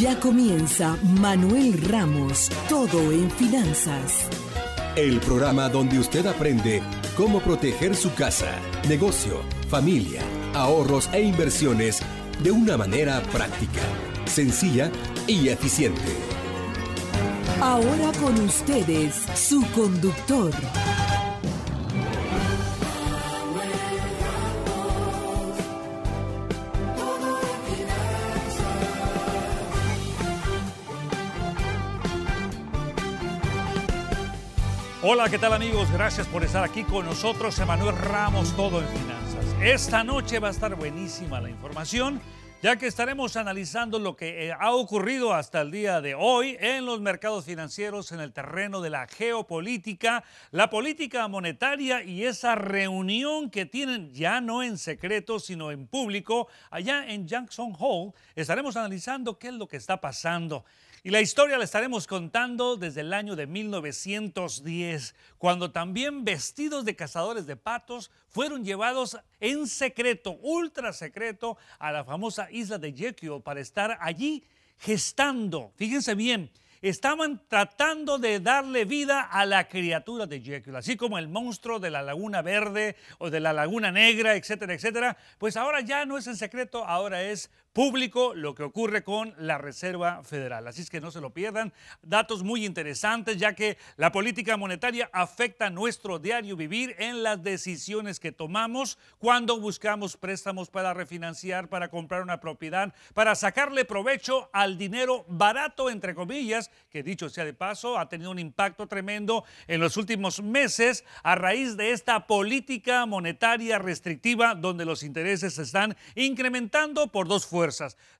Ya comienza Manuel Ramos, todo en finanzas. El programa donde usted aprende cómo proteger su casa, negocio, familia, ahorros e inversiones de una manera práctica, sencilla y eficiente. Ahora con ustedes, su conductor, Hola, ¿qué tal amigos? Gracias por estar aquí con nosotros. Emanuel Ramos, todo en finanzas. Esta noche va a estar buenísima la información, ya que estaremos analizando lo que eh, ha ocurrido hasta el día de hoy en los mercados financieros, en el terreno de la geopolítica, la política monetaria y esa reunión que tienen ya no en secreto, sino en público, allá en Jackson Hall, Estaremos analizando qué es lo que está pasando. Y la historia la estaremos contando desde el año de 1910, cuando también vestidos de cazadores de patos fueron llevados en secreto, ultra secreto, a la famosa isla de Jekyll para estar allí gestando. Fíjense bien, estaban tratando de darle vida a la criatura de Jekyll, así como el monstruo de la laguna verde o de la laguna negra, etcétera, etcétera. Pues ahora ya no es en secreto, ahora es público lo que ocurre con la Reserva Federal. Así es que no se lo pierdan. Datos muy interesantes, ya que la política monetaria afecta nuestro diario vivir en las decisiones que tomamos cuando buscamos préstamos para refinanciar, para comprar una propiedad, para sacarle provecho al dinero barato, entre comillas, que dicho sea de paso, ha tenido un impacto tremendo en los últimos meses a raíz de esta política monetaria restrictiva donde los intereses se están incrementando por dos fuerzas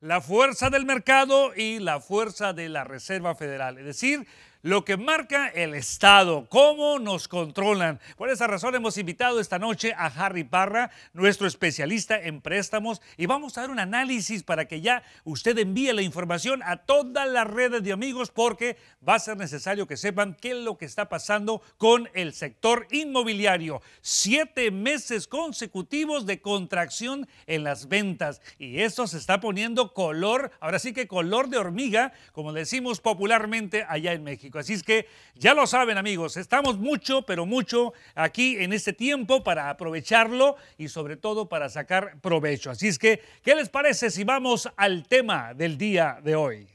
la fuerza del mercado y la fuerza de la Reserva Federal. Es decir, lo que marca el Estado, cómo nos controlan. Por esa razón hemos invitado esta noche a Harry Parra, nuestro especialista en préstamos, y vamos a dar un análisis para que ya usted envíe la información a todas las redes de amigos porque va a ser necesario que sepan qué es lo que está pasando con el sector inmobiliario. Siete meses consecutivos de contracción en las ventas y esto se está poniendo color, ahora sí que color de hormiga, como decimos popularmente allá en México. Así es que ya lo saben amigos, estamos mucho, pero mucho aquí en este tiempo para aprovecharlo y sobre todo para sacar provecho. Así es que, ¿qué les parece si vamos al tema del día de hoy?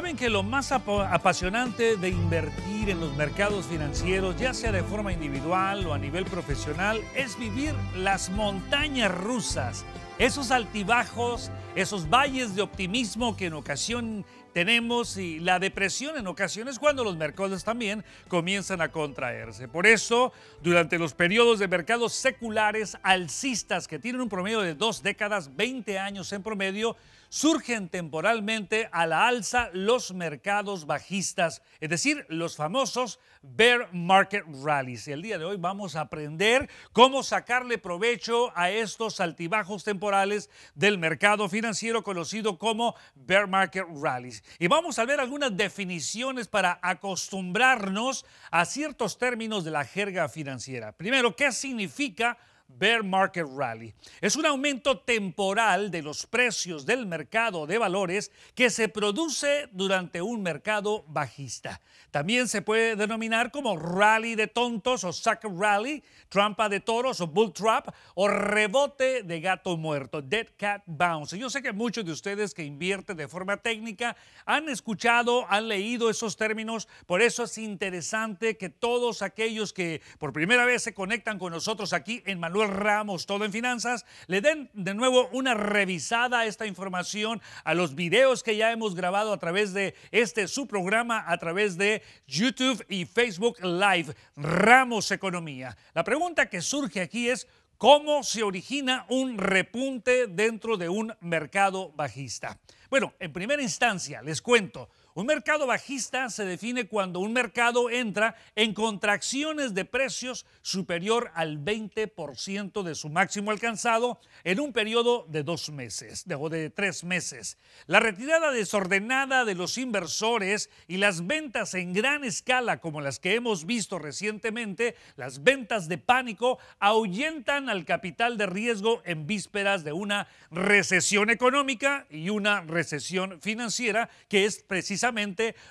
¿Saben que lo más apasionante de invertir en los mercados financieros, ya sea de forma individual o a nivel profesional, es vivir las montañas rusas? Esos altibajos, esos valles de optimismo que en ocasión tenemos y la depresión en ocasiones cuando los mercados también comienzan a contraerse. Por eso, durante los periodos de mercados seculares alcistas que tienen un promedio de dos décadas, 20 años en promedio, surgen temporalmente a la alza los mercados bajistas, es decir, los famosos bear market rallies. el día de hoy vamos a aprender cómo sacarle provecho a estos altibajos temporales del mercado financiero conocido como bear market rallies. Y vamos a ver algunas definiciones para acostumbrarnos a ciertos términos de la jerga financiera. Primero, ¿qué significa? Bear Market Rally. Es un aumento temporal de los precios del mercado de valores que se produce durante un mercado bajista. También se puede denominar como rally de tontos o sucker rally, trampa de toros o bull trap o rebote de gato muerto, dead cat bounce. Yo sé que muchos de ustedes que invierten de forma técnica han escuchado, han leído esos términos, por eso es interesante que todos aquellos que por primera vez se conectan con nosotros aquí en Manuel Ramos, todo en finanzas, le den de nuevo una revisada a esta información, a los videos que ya hemos grabado a través de este su programa, a través de YouTube y Facebook Live, Ramos Economía. La pregunta que surge aquí es, ¿Cómo se origina un repunte dentro de un mercado bajista? Bueno, en primera instancia, les cuento, un mercado bajista se define cuando un mercado entra en contracciones de precios superior al 20% de su máximo alcanzado en un periodo de dos meses o de tres meses. La retirada desordenada de los inversores y las ventas en gran escala como las que hemos visto recientemente, las ventas de pánico, ahuyentan al capital de riesgo en vísperas de una recesión económica y una recesión financiera que es precisamente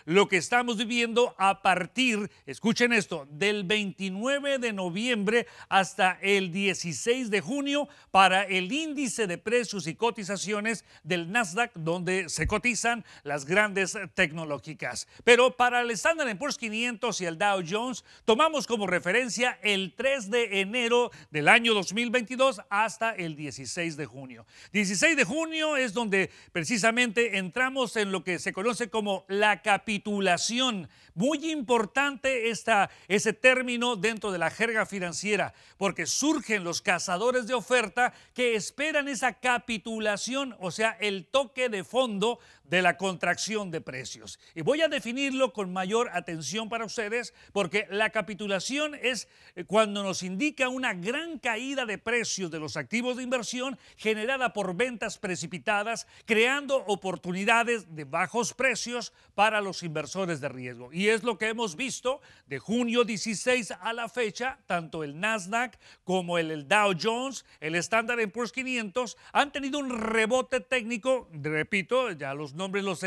lo que estamos viviendo a partir, escuchen esto, del 29 de noviembre hasta el 16 de junio para el índice de precios y cotizaciones del Nasdaq, donde se cotizan las grandes tecnológicas. Pero para el Standard Poor's 500 y el Dow Jones, tomamos como referencia el 3 de enero del año 2022 hasta el 16 de junio. 16 de junio es donde precisamente entramos en lo que se conoce como la capitulación muy importante esta, ese término dentro de la jerga financiera, porque surgen los cazadores de oferta que esperan esa capitulación, o sea, el toque de fondo de la contracción de precios. Y voy a definirlo con mayor atención para ustedes, porque la capitulación es eh, cuando nos indica una gran caída de precios de los activos de inversión generada por ventas precipitadas, creando oportunidades de bajos precios para los inversores de riesgo. Y es lo que hemos visto de junio 16 a la fecha, tanto el Nasdaq como el, Dow Jones, el en Poor's 500 han tenido un rebote técnico, repito, ya los nombres los,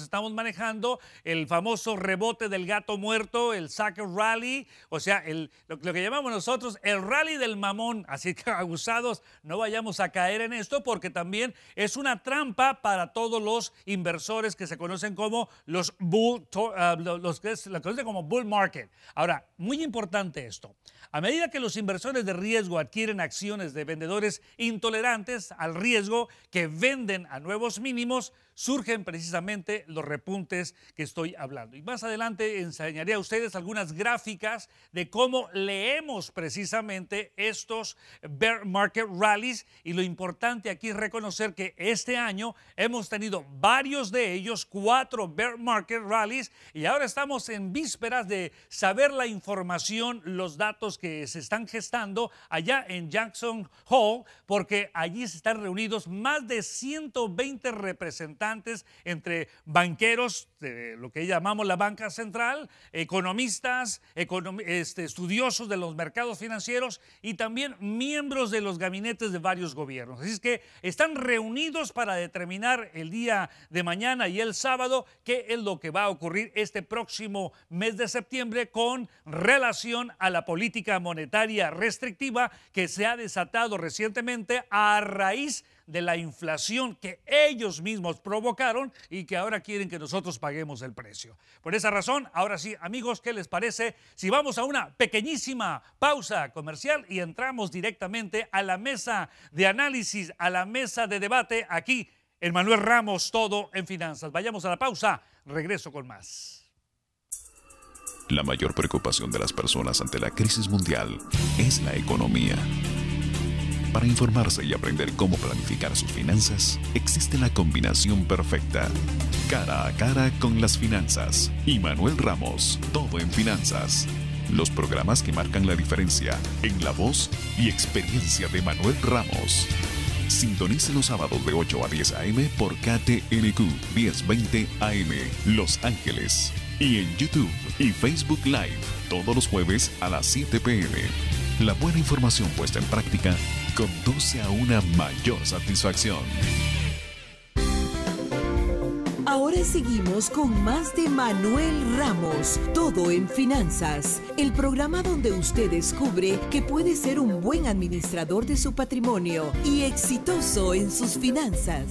estamos manejando, el famoso rebote del gato muerto, el SAC Rally, o sea, el, lo, que llamamos nosotros el Rally del Mamón, así que abusados, no vayamos a caer en esto porque también es una trampa para todos los inversores que se conocen como los bull, ah, los lo que se como bull market. Ahora, muy importante esto. A medida que los inversores de riesgo adquieren acciones de vendedores intolerantes al riesgo que venden a nuevos mínimos, surgen precisamente los repuntes que estoy hablando. Y más adelante enseñaré a ustedes algunas gráficas de cómo leemos precisamente estos bear market rallies y lo importante aquí es reconocer que este año hemos tenido varios de ellos, cuatro bear market rallies y ahora estamos en vísperas de saber la información, los datos que se están gestando allá en Jackson Hall, porque allí se están reunidos más de 120 representantes entre banqueros, de lo que llamamos la banca central, economistas, este, estudiosos de los mercados financieros y también miembros de los gabinetes de varios gobiernos. Así es que están reunidos para determinar el día de mañana y el sábado qué es lo que va a ocurrir este próximo mes de septiembre con relación a la política monetaria restrictiva que se ha desatado recientemente a raíz de de la inflación que ellos mismos provocaron y que ahora quieren que nosotros paguemos el precio. Por esa razón, ahora sí, amigos, ¿qué les parece si vamos a una pequeñísima pausa comercial y entramos directamente a la mesa de análisis, a la mesa de debate aquí en Manuel Ramos, todo en finanzas? Vayamos a la pausa, regreso con más. La mayor preocupación de las personas ante la crisis mundial es la economía. Para informarse y aprender cómo planificar sus finanzas, existe la combinación perfecta. Cara a cara con las finanzas. Y Manuel Ramos, todo en finanzas. Los programas que marcan la diferencia en la voz y experiencia de Manuel Ramos. Sintonice los sábados de 8 a 10 a.m. por KTNQ 1020 AM Los Ángeles. Y en YouTube y Facebook Live todos los jueves a las 7 p.m. La buena información puesta en práctica conduce a una mayor satisfacción. Ahora seguimos con más de Manuel Ramos, Todo en Finanzas, el programa donde usted descubre que puede ser un buen administrador de su patrimonio y exitoso en sus finanzas.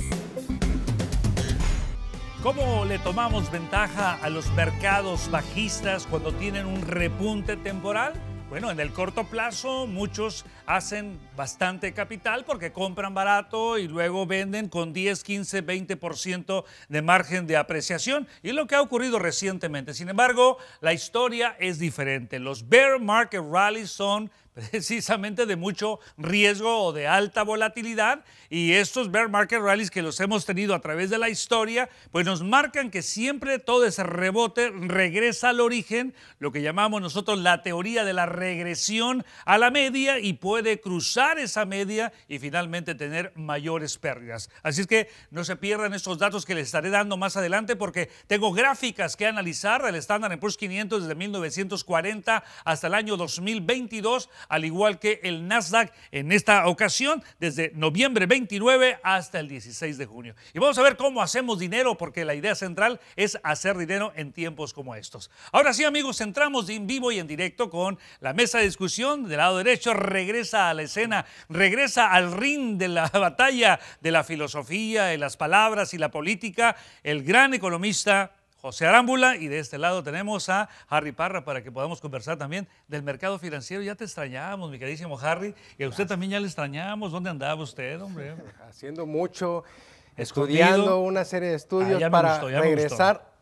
¿Cómo le tomamos ventaja a los mercados bajistas cuando tienen un repunte temporal? Bueno, en el corto plazo muchos hacen bastante capital porque compran barato y luego venden con 10, 15, 20% de margen de apreciación. Y es lo que ha ocurrido recientemente. Sin embargo, la historia es diferente. Los bear market rallies son precisamente de mucho riesgo o de alta volatilidad y estos bear market rallies que los hemos tenido a través de la historia, pues nos marcan que siempre todo ese rebote regresa al origen, lo que llamamos nosotros la teoría de la regresión a la media y puede cruzar esa media y finalmente tener mayores pérdidas. Así es que no se pierdan estos datos que les estaré dando más adelante porque tengo gráficas que analizar del en Poor's 500 desde 1940 hasta el año 2022, al igual que el Nasdaq en esta ocasión desde noviembre 20 29 hasta el 16 de junio. Y vamos a ver cómo hacemos dinero, porque la idea central es hacer dinero en tiempos como estos. Ahora sí, amigos, entramos en vivo y en directo con la mesa de discusión. Del lado derecho regresa a la escena, regresa al ring de la batalla de la filosofía, de las palabras y la política, el gran economista sea, Arámbula y de este lado tenemos a Harry Parra para que podamos conversar también del mercado financiero. Ya te extrañamos, mi queridísimo Harry, y a usted también ya le extrañamos. ¿Dónde andaba usted, hombre? Haciendo mucho, estudiando una serie de estudios ah, para regresar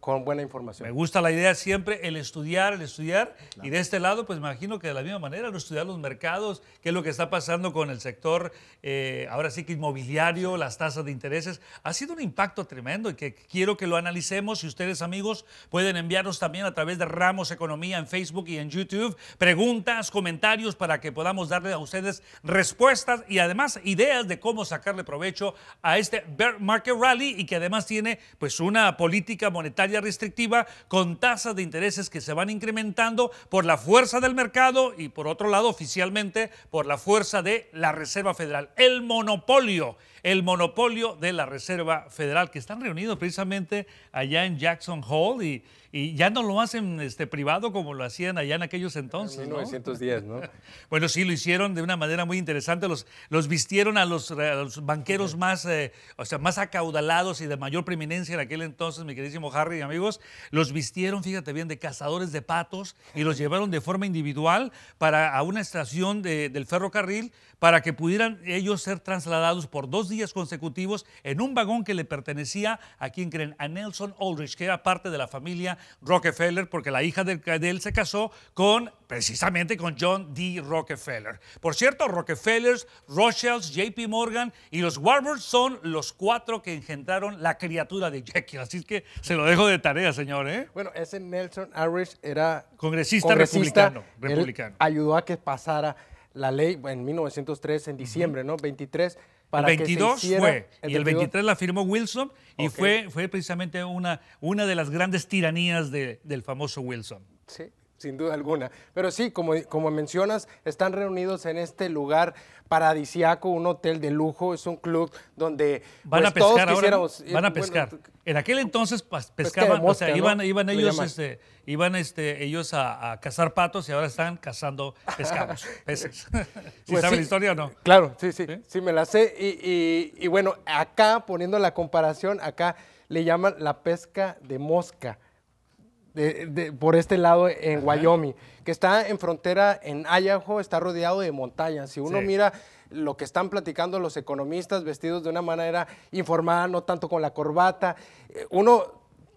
con buena información. Me gusta la idea siempre, el estudiar, el estudiar. Y de este lado, pues me imagino que de la misma manera, el estudiar los mercados, qué es lo que está pasando con el sector, eh, ahora sí que inmobiliario, las tasas de intereses. Ha sido un impacto tremendo y que quiero que lo analicemos. Y ustedes, amigos, pueden enviarnos también a través de Ramos Economía en Facebook y en YouTube preguntas, comentarios para que podamos darle a ustedes respuestas y además ideas de cómo sacarle provecho a este market rally y que además tiene pues una política monetaria restrictiva con tasas de intereses que se van incrementando por la fuerza del mercado y por otro lado oficialmente por la fuerza de la Reserva Federal. El monopolio el monopolio de la Reserva Federal, que están reunidos precisamente allá en Jackson Hall y, ya no lo hacen este, privado como lo hacían allá en aquellos entonces. En 1910, ¿no? bueno, sí, lo hicieron de una manera muy interesante. Los, los vistieron a los, banqueros más, eh, o sea, más acaudalados y de mayor preeminencia en aquel entonces, mi queridísimo Harry y amigos. Los vistieron, fíjate bien, de cazadores de patos y los llevaron de forma individual para a una estación del ferrocarril para que pudieran ellos ser trasladados por dos días consecutivos en un vagón que le pertenecía a quien creen, a Nelson Aldrich, que era parte de la familia Rockefeller, porque la hija de, él se casó con precisamente con John D. Rockefeller. Por cierto, Rockefellers, Rothschilds, JP Morgan y los Warburg son los cuatro que engendraron la criatura de Jekyll. Así que se lo dejo de tarea, señor. ¿eh? Bueno, ese Nelson Aldrich era congresista, republicano. ayudó a que pasara la ley en 1903, en diciembre, ¿no? 23. Para 22 fue, el y el 23 la firmó Wilson, y fue, fue precisamente una, una de las grandes tiranías del famoso Wilson. Sí, sin duda alguna. Pero sí, como, como mencionas, están reunidos en este lugar paradisiaco, un hotel de lujo, es un club donde van a pues, pescar ahora, van a pescar. Pues, en aquel entonces pescaban, o sea, iban, iban ellos, este, iban este, ellos a, cazar patos y ahora están cazando pescados, peces. ¿Sí pues la historia o no? Claro, sí, sí, sí, me la sé. Y, y bueno, acá poniendo la comparación, acá le llaman la pesca de mosca por este lado en Wyoming, que está en frontera en Idaho, está rodeado de montañas. Si uno mira lo que están platicando los economistas vestidos de una manera informada, no tanto con la corbata, eh, uno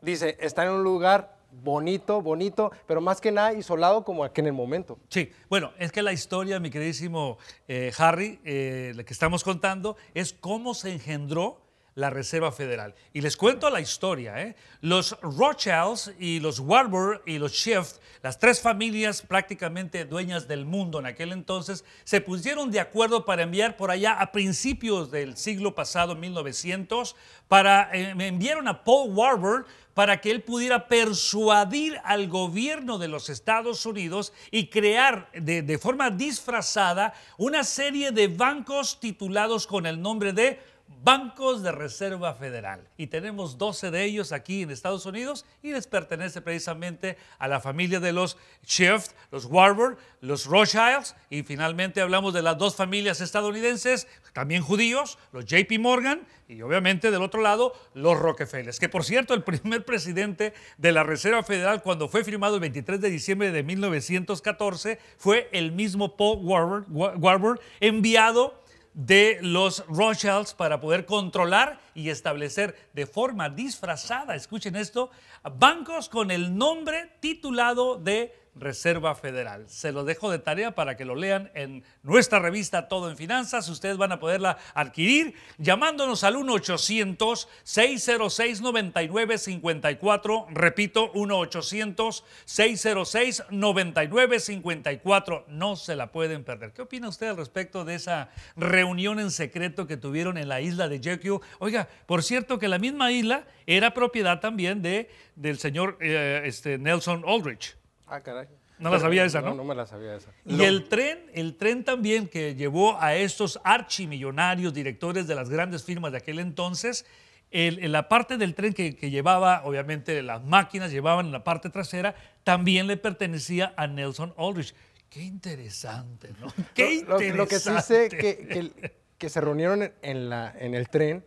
dice, está en un lugar bonito, bonito, pero más que nada isolado como aquí en el momento. Sí, bueno, es que la historia, mi queridísimo eh, Harry, eh, la que estamos contando, es cómo se engendró la Reserva Federal. Y les cuento la historia. ¿eh? Los Rothschilds y los Warburg y los Schiff, las tres familias prácticamente dueñas del mundo en aquel entonces, se pusieron de acuerdo para enviar por allá a principios del siglo pasado, 1900, para eh, enviaron a Paul Warburg para que él pudiera persuadir al gobierno de los Estados Unidos y crear de forma disfrazada una serie de bancos titulados con el nombre de bancos de Reserva Federal. Y tenemos 12 de ellos aquí en Estados Unidos y les pertenece precisamente a la familia de los Shift, los Warburg, los Rothschilds y finalmente hablamos de las dos familias estadounidenses, también judíos, los JP Morgan y obviamente del otro lado los Rockefeller. que por cierto el primer presidente de la Reserva Federal cuando fue firmado el 23 de diciembre de 1914 fue el mismo Paul Warburg, Warburg enviado de los Rothschilds para poder controlar y establecer de forma disfrazada, escuchen esto, bancos con el nombre titulado de Reserva Federal. Se lo dejo de tarea para que lo lean en nuestra revista Todo en Finanzas. Ustedes van a poderla adquirir llamándonos al 1-800-606-9954. Repito, 1-800-606-9954. No se la pueden perder. ¿Qué opina usted al respecto de esa reunión en secreto que tuvieron en la isla de Jekyll? Oiga, por cierto que la misma isla era propiedad también de, del señor eh, este, Nelson Aldrich. Ah, caray. No la sabía esa, ¿no? No, no me la sabía esa. Y el tren, el tren también que llevó a estos archimillonarios, directores de las grandes firmas de aquel entonces, la parte del tren que, llevaba, obviamente las máquinas llevaban en la parte trasera, también le pertenecía a Nelson Aldrich. Qué interesante, ¿no? Qué interesante. Lo, que sí que, que, se reunieron en el tren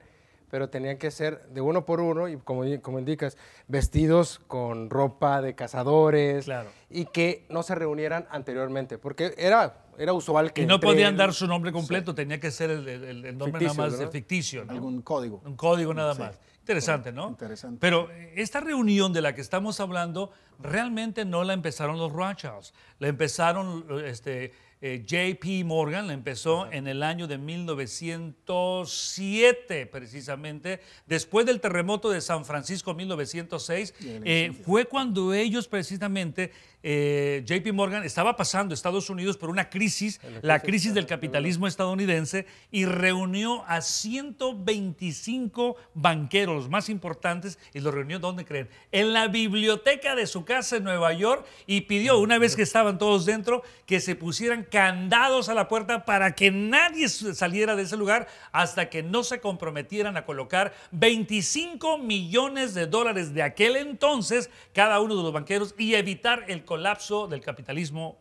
pero tenían que ser de uno por uno y como, como indicas, vestidos con ropa de cazadores y que no se reunieran anteriormente, porque era, era usual que... Y no podían dar su nombre completo, tenía que ser el, nombre nada más de ficticio. Algún código. Un código nada más. Interesante, ¿no? Interesante. Pero eh, esta reunión de la que estamos hablando realmente no la empezaron los Rothschilds, la empezaron este, eh, JP Morgan, la empezó en el año de 1907, precisamente, después del terremoto de San Francisco 1906, eh, fue cuando ellos precisamente eh, JP Morgan estaba pasando Estados Unidos por una crisis, la crisis, del capitalismo estadounidense, y reunió a 125 banqueros, los más importantes, y los reunió, ¿dónde creen? En la biblioteca de su casa en Nueva York y pidió, mm, una vez que estaban todos dentro, que se pusieran candados a la puerta para que nadie saliera de ese lugar hasta que no se comprometieran a colocar 25 millones de dólares de aquel entonces cada uno de los banqueros y evitar el colapso del capitalismo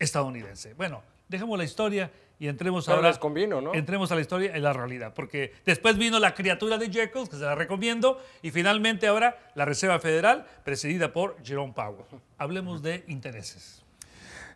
estadounidense. Bueno, dejemos la historia y entremos ahora. ¿no? Entremos a la historia y la realidad, porque después vino la criatura de Jekyll, que se la recomiendo, y finalmente ahora la Reserva Federal, presidida por Jerome Powell. Hablemos de intereses.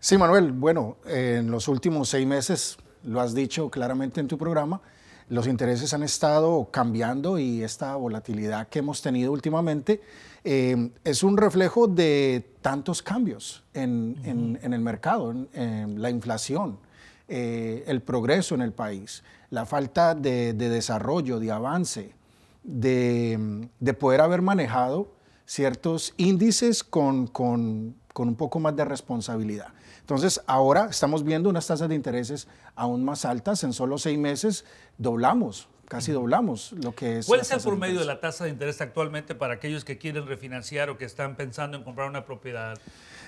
Sí, Manuel, bueno, en los últimos seis meses, lo has dicho claramente en tu programa, los intereses han estado cambiando y esta volatilidad que hemos tenido últimamente Em, es un reflejo de tantos cambios en, el mercado, en, la inflación, eh, el progreso en el país, la falta de, desarrollo, de avance, de, poder haber manejado ciertos índices con, con un poco más de responsabilidad. Entonces, ahora estamos viendo unas tasas de intereses aún más altas. En solo seis meses doblamos casi doblamos lo que es. ¿Cuál es el promedio de, la tasa de interés actualmente para aquellos que quieren refinanciar o que están pensando en comprar una propiedad?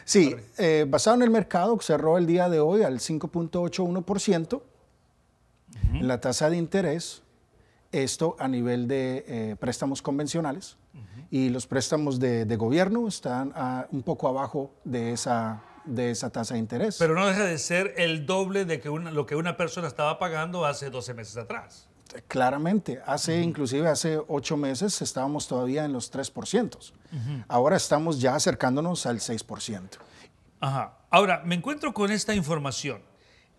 Sí, eh, basado en el mercado, cerró el día de hoy al 5.81% la tasa de interés. Esto a nivel de eh, préstamos convencionales y los préstamos de, gobierno están un poco abajo de esa, de esa tasa de interés. Pero no deja de ser el doble de que una, lo que una persona estaba pagando hace 12 meses atrás. Claramente, hace inclusive hace ocho meses estábamos todavía en los 3%. Ahora estamos ya acercándonos al 6%. Ajá. Ahora, me encuentro con esta información.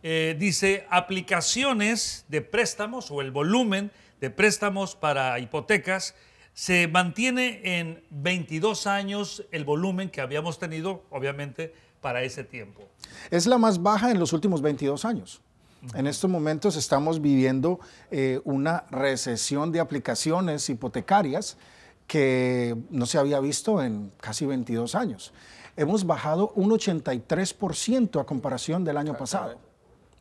Eh, dice aplicaciones de préstamos o el volumen de préstamos para hipotecas se mantiene en 22 años el volumen que habíamos tenido, obviamente, para ese tiempo. Es la más baja en los últimos 22 años. En estos momentos estamos viviendo eh, una recesión de aplicaciones hipotecarias que no se había visto en casi 22 años. Hemos bajado un 83% a comparación del año pasado.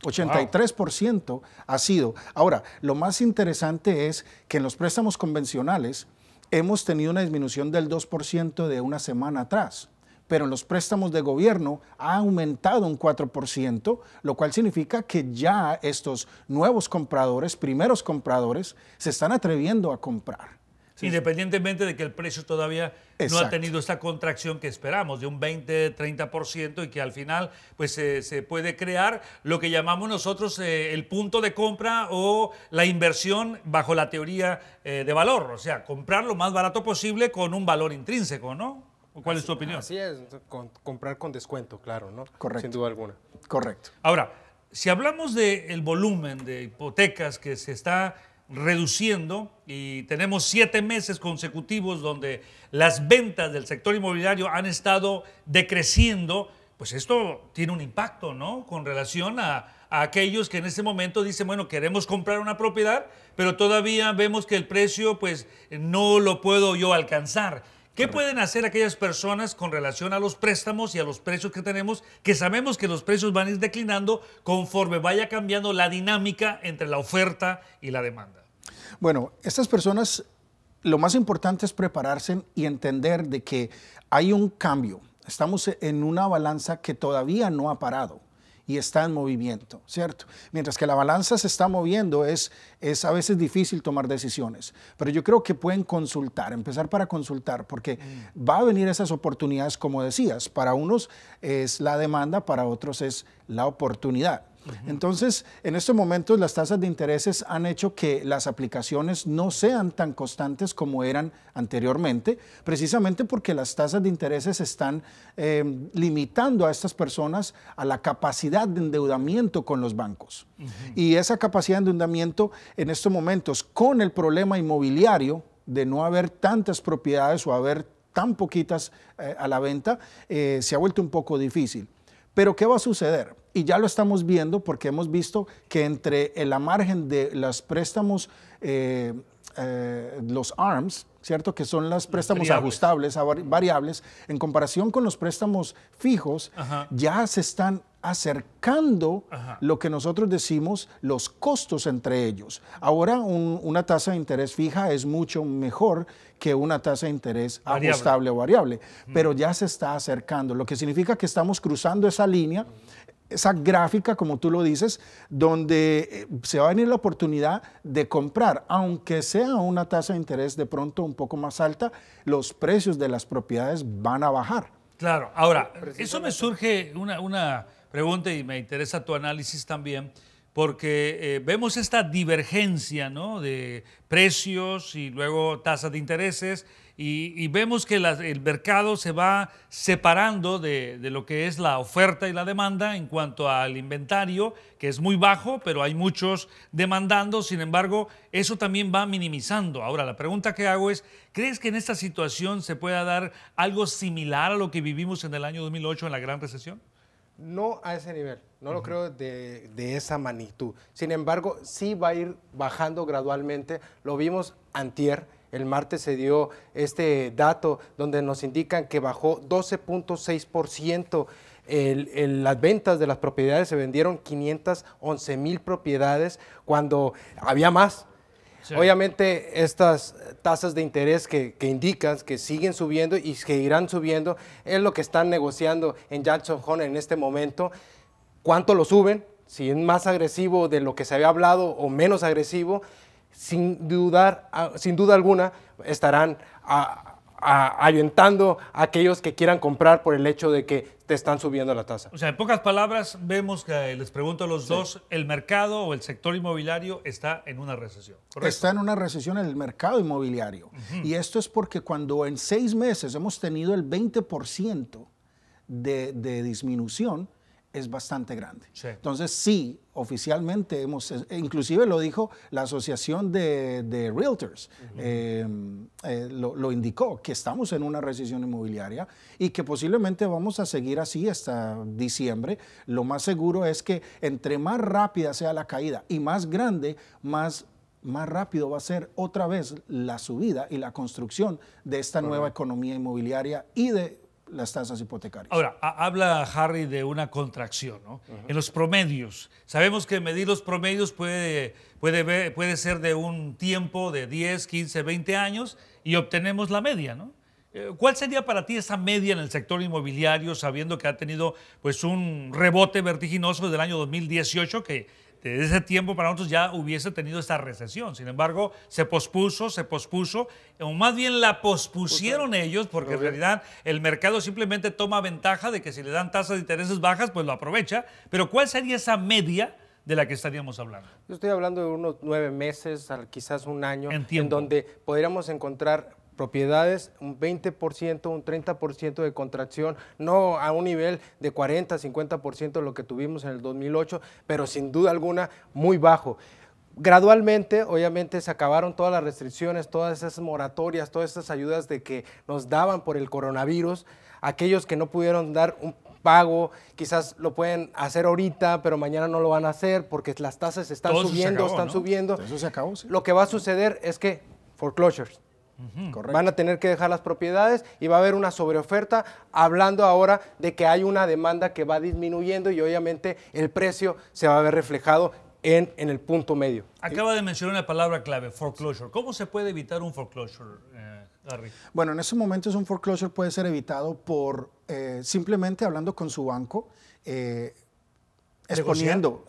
83% ha sido. Ahora, lo más interesante es que en los préstamos convencionales hemos tenido una disminución del 2% de una semana atrás pero en los préstamos de gobierno ha aumentado un 4%, lo cual significa que ya estos nuevos compradores, primeros compradores, se están atreviendo a comprar. Independientemente de que el precio todavía no ha tenido esta contracción que esperamos de un 20-30% y que al final pues eh, se puede crear lo que llamamos nosotros eh, el punto de compra o la inversión bajo la teoría eh, de valor, o sea, comprar lo más barato posible con un valor intrínseco, ¿no? ¿Cuál es tu opinión? Así es, comprar con descuento, claro, ¿no? Correcto. Sin duda alguna. Correcto. Ahora, si hablamos del volumen de hipotecas que se está reduciendo y tenemos siete meses consecutivos donde las ventas del sector inmobiliario han estado decreciendo, pues esto tiene un impacto, ¿no? Con relación a, aquellos que en este momento dicen, bueno, queremos comprar una propiedad, pero todavía vemos que el precio, pues, no lo puedo yo alcanzar. ¿Qué pueden hacer aquellas personas con relación a los préstamos y a los precios que tenemos, que sabemos que los precios van a ir declinando conforme vaya cambiando la dinámica entre la oferta y la demanda? Bueno, estas personas lo más importante es prepararse y entender de que hay un cambio. Estamos en una balanza que todavía no ha parado y está en movimiento, ¿cierto? Mientras que la balanza se está moviendo, es, es a veces difícil tomar decisiones, pero yo creo que pueden consultar, empezar para consultar, porque van mm. va a venir esas oportunidades, como decías, para unos es la demanda, para otros es la oportunidad. Entonces, en estos momentos las tasas de intereses han hecho que las aplicaciones no sean tan constantes como eran anteriormente, precisamente porque las tasas de intereses están eh, limitando a estas personas a la capacidad de endeudamiento con los bancos. Y esa capacidad de endeudamiento en estos momentos, con el problema inmobiliario de no haber tantas propiedades o haber tan poquitas eh, a la venta, eh, se ha vuelto un poco difícil. Pero ¿qué va a suceder? Y ya lo estamos viendo porque hemos visto que entre la margen de los préstamos, eh, eh, los ARMS, ¿cierto? Que son los préstamos ajustables variables, en comparación con los préstamos fijos, ya se están acercando lo que nosotros decimos los costos entre ellos. Ahora una tasa de interés fija es mucho mejor que una tasa de interés ajustable o variable, pero ya se está acercando, lo que significa que estamos cruzando esa línea, esa gráfica, como tú lo dices, donde eh, se va a venir la oportunidad de comprar, aunque sea una tasa de interés de pronto un poco más alta, los precios de las propiedades van a bajar. Claro, ahora, eso me surge una pregunta y me interesa tu análisis también, porque eh, vemos esta divergencia ¿no? de precios y luego tasas de intereses y, vemos que el mercado se va separando de, de, lo que es la oferta y la demanda en cuanto al inventario, que es muy bajo, pero hay muchos demandando, sin embargo, eso también va minimizando. Ahora, la pregunta que hago es, ¿crees que en esta situación se pueda dar algo similar a lo que vivimos en el año 2008 en la Gran Recesión? No a ese nivel, no lo creo de, esa magnitud. Sin embargo, sí va a ir bajando gradualmente. Lo vimos antier, el martes se dio este dato donde nos indican que bajó 12.6%. las ventas de las propiedades se vendieron 511 mil propiedades cuando había más, Obviamente estas tasas de interés que, indican que siguen subiendo y que irán subiendo es lo que están negociando en Jackson Hole en este momento. ¿Cuánto lo suben? Si es más agresivo de lo que se había hablado o menos agresivo, sin, dudar, ah, sin duda alguna estarán a, ayuntando a aquellos que quieran comprar por el hecho de que te están subiendo la tasa. O sea, en pocas palabras, vemos que eh, les pregunto a los dos, el mercado o el sector inmobiliario está en una recesión. Está en una recesión en el mercado inmobiliario. Y esto es porque cuando en seis meses hemos tenido el 20% de disminución, es bastante grande. Entonces sí, oficialmente hemos, eh, inclusive lo dijo la Asociación de, Realtors, em, eh, lo, indicó, que estamos en una recesión inmobiliaria y que posiblemente vamos a seguir así hasta diciembre. Lo más seguro es que entre más rápida sea la caída y más grande, más más rápido va a ser otra vez la subida y la construcción de esta nueva economía inmobiliaria y de las tasas hipotecarias. Ahora, habla Harry de una contracción, ¿no? En los promedios. Sabemos que medir los promedios puede, puede, ser de un tiempo de 10, 15, 20 años y obtenemos la media, ¿no? Eh, ¿Cuál sería para ti esa media en el sector inmobiliario, sabiendo que ha tenido pues, un rebote vertiginoso desde el año 2018 que ese tiempo para nosotros ya hubiese tenido esta recesión. Sin embargo, se pospuso, se pospuso, o más bien la pospusieron ellos, porque en realidad el mercado simplemente toma ventaja de que si le dan tasas de intereses bajas, pues lo aprovecha. Pero ¿cuál sería esa media? de la que estaríamos hablando. Yo estoy hablando de unos nueve meses, quizás un año, en, en donde podríamos encontrar propiedades, un 20%, un 30% de contracción, no a un nivel de 40, 50% de lo que tuvimos en el 2008, pero sin duda alguna muy bajo. Gradualmente, obviamente, se acabaron todas las restricciones, todas esas moratorias, todas esas ayudas de que nos daban por el coronavirus. Aquellos que no pudieron dar un pago, quizás lo pueden hacer ahorita, pero mañana no lo van a hacer porque las tasas están subiendo, están subiendo. Eso se acabó. Lo que va a suceder es que foreclosures, Van a tener que dejar las propiedades y va a haber una sobreoferta, hablando ahora de que hay una demanda que va disminuyendo y obviamente el precio se va a ver reflejado en, en el punto medio. Acaba de mencionar una palabra clave, foreclosure. ¿Cómo se puede evitar un foreclosure, eh, Bueno, en estos momentos un foreclosure puede ser evitado por eh, simplemente hablando con su banco. Eh, exponiendo,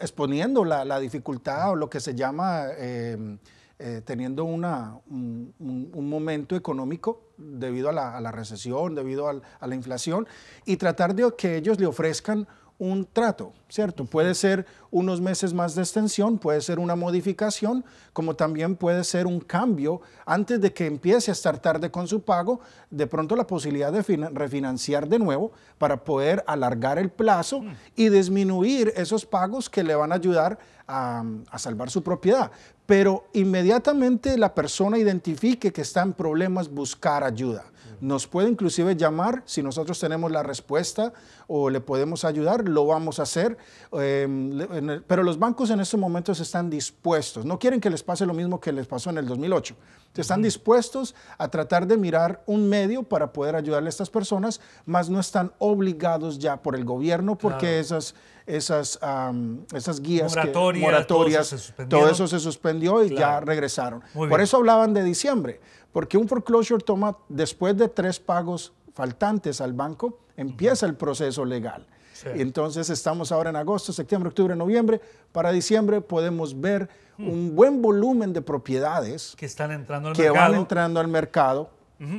la, dificultad o lo que se llama eh, eh, teniendo un, momento económico debido a la, recesión, debido a la inflación, y tratar de que ellos le ofrezcan un trato, ¿cierto? Puede ser unos meses más de extensión, puede ser una modificación, como también puede ser un cambio antes de que empiece a estar tarde con su pago, de pronto la posibilidad de refinanciar de nuevo para poder alargar el plazo mm. y disminuir esos pagos que le van a ayudar a salvar su propiedad pero inmediatamente la persona identifique que está en problemas, buscar ayuda. Nos puede inclusive llamar, si nosotros tenemos la respuesta o le podemos ayudar, lo vamos a hacer. Em, pero los bancos en estos momentos están dispuestos, no quieren que les pase lo mismo que les pasó en el 2008. Están dispuestos a tratar de mirar un medio para poder ayudarle a estas personas, más no están obligados ya por el gobierno porque esas esas, esas guías, moratorias, todo, eso se suspendió y ya regresaron. Por eso hablaban de diciembre, porque un foreclosure toma, después de tres pagos faltantes al banco, empieza el proceso legal. Entonces estamos ahora en agosto, septiembre, octubre, noviembre. Para diciembre podemos ver un buen volumen de propiedades que están entrando que van entrando al mercado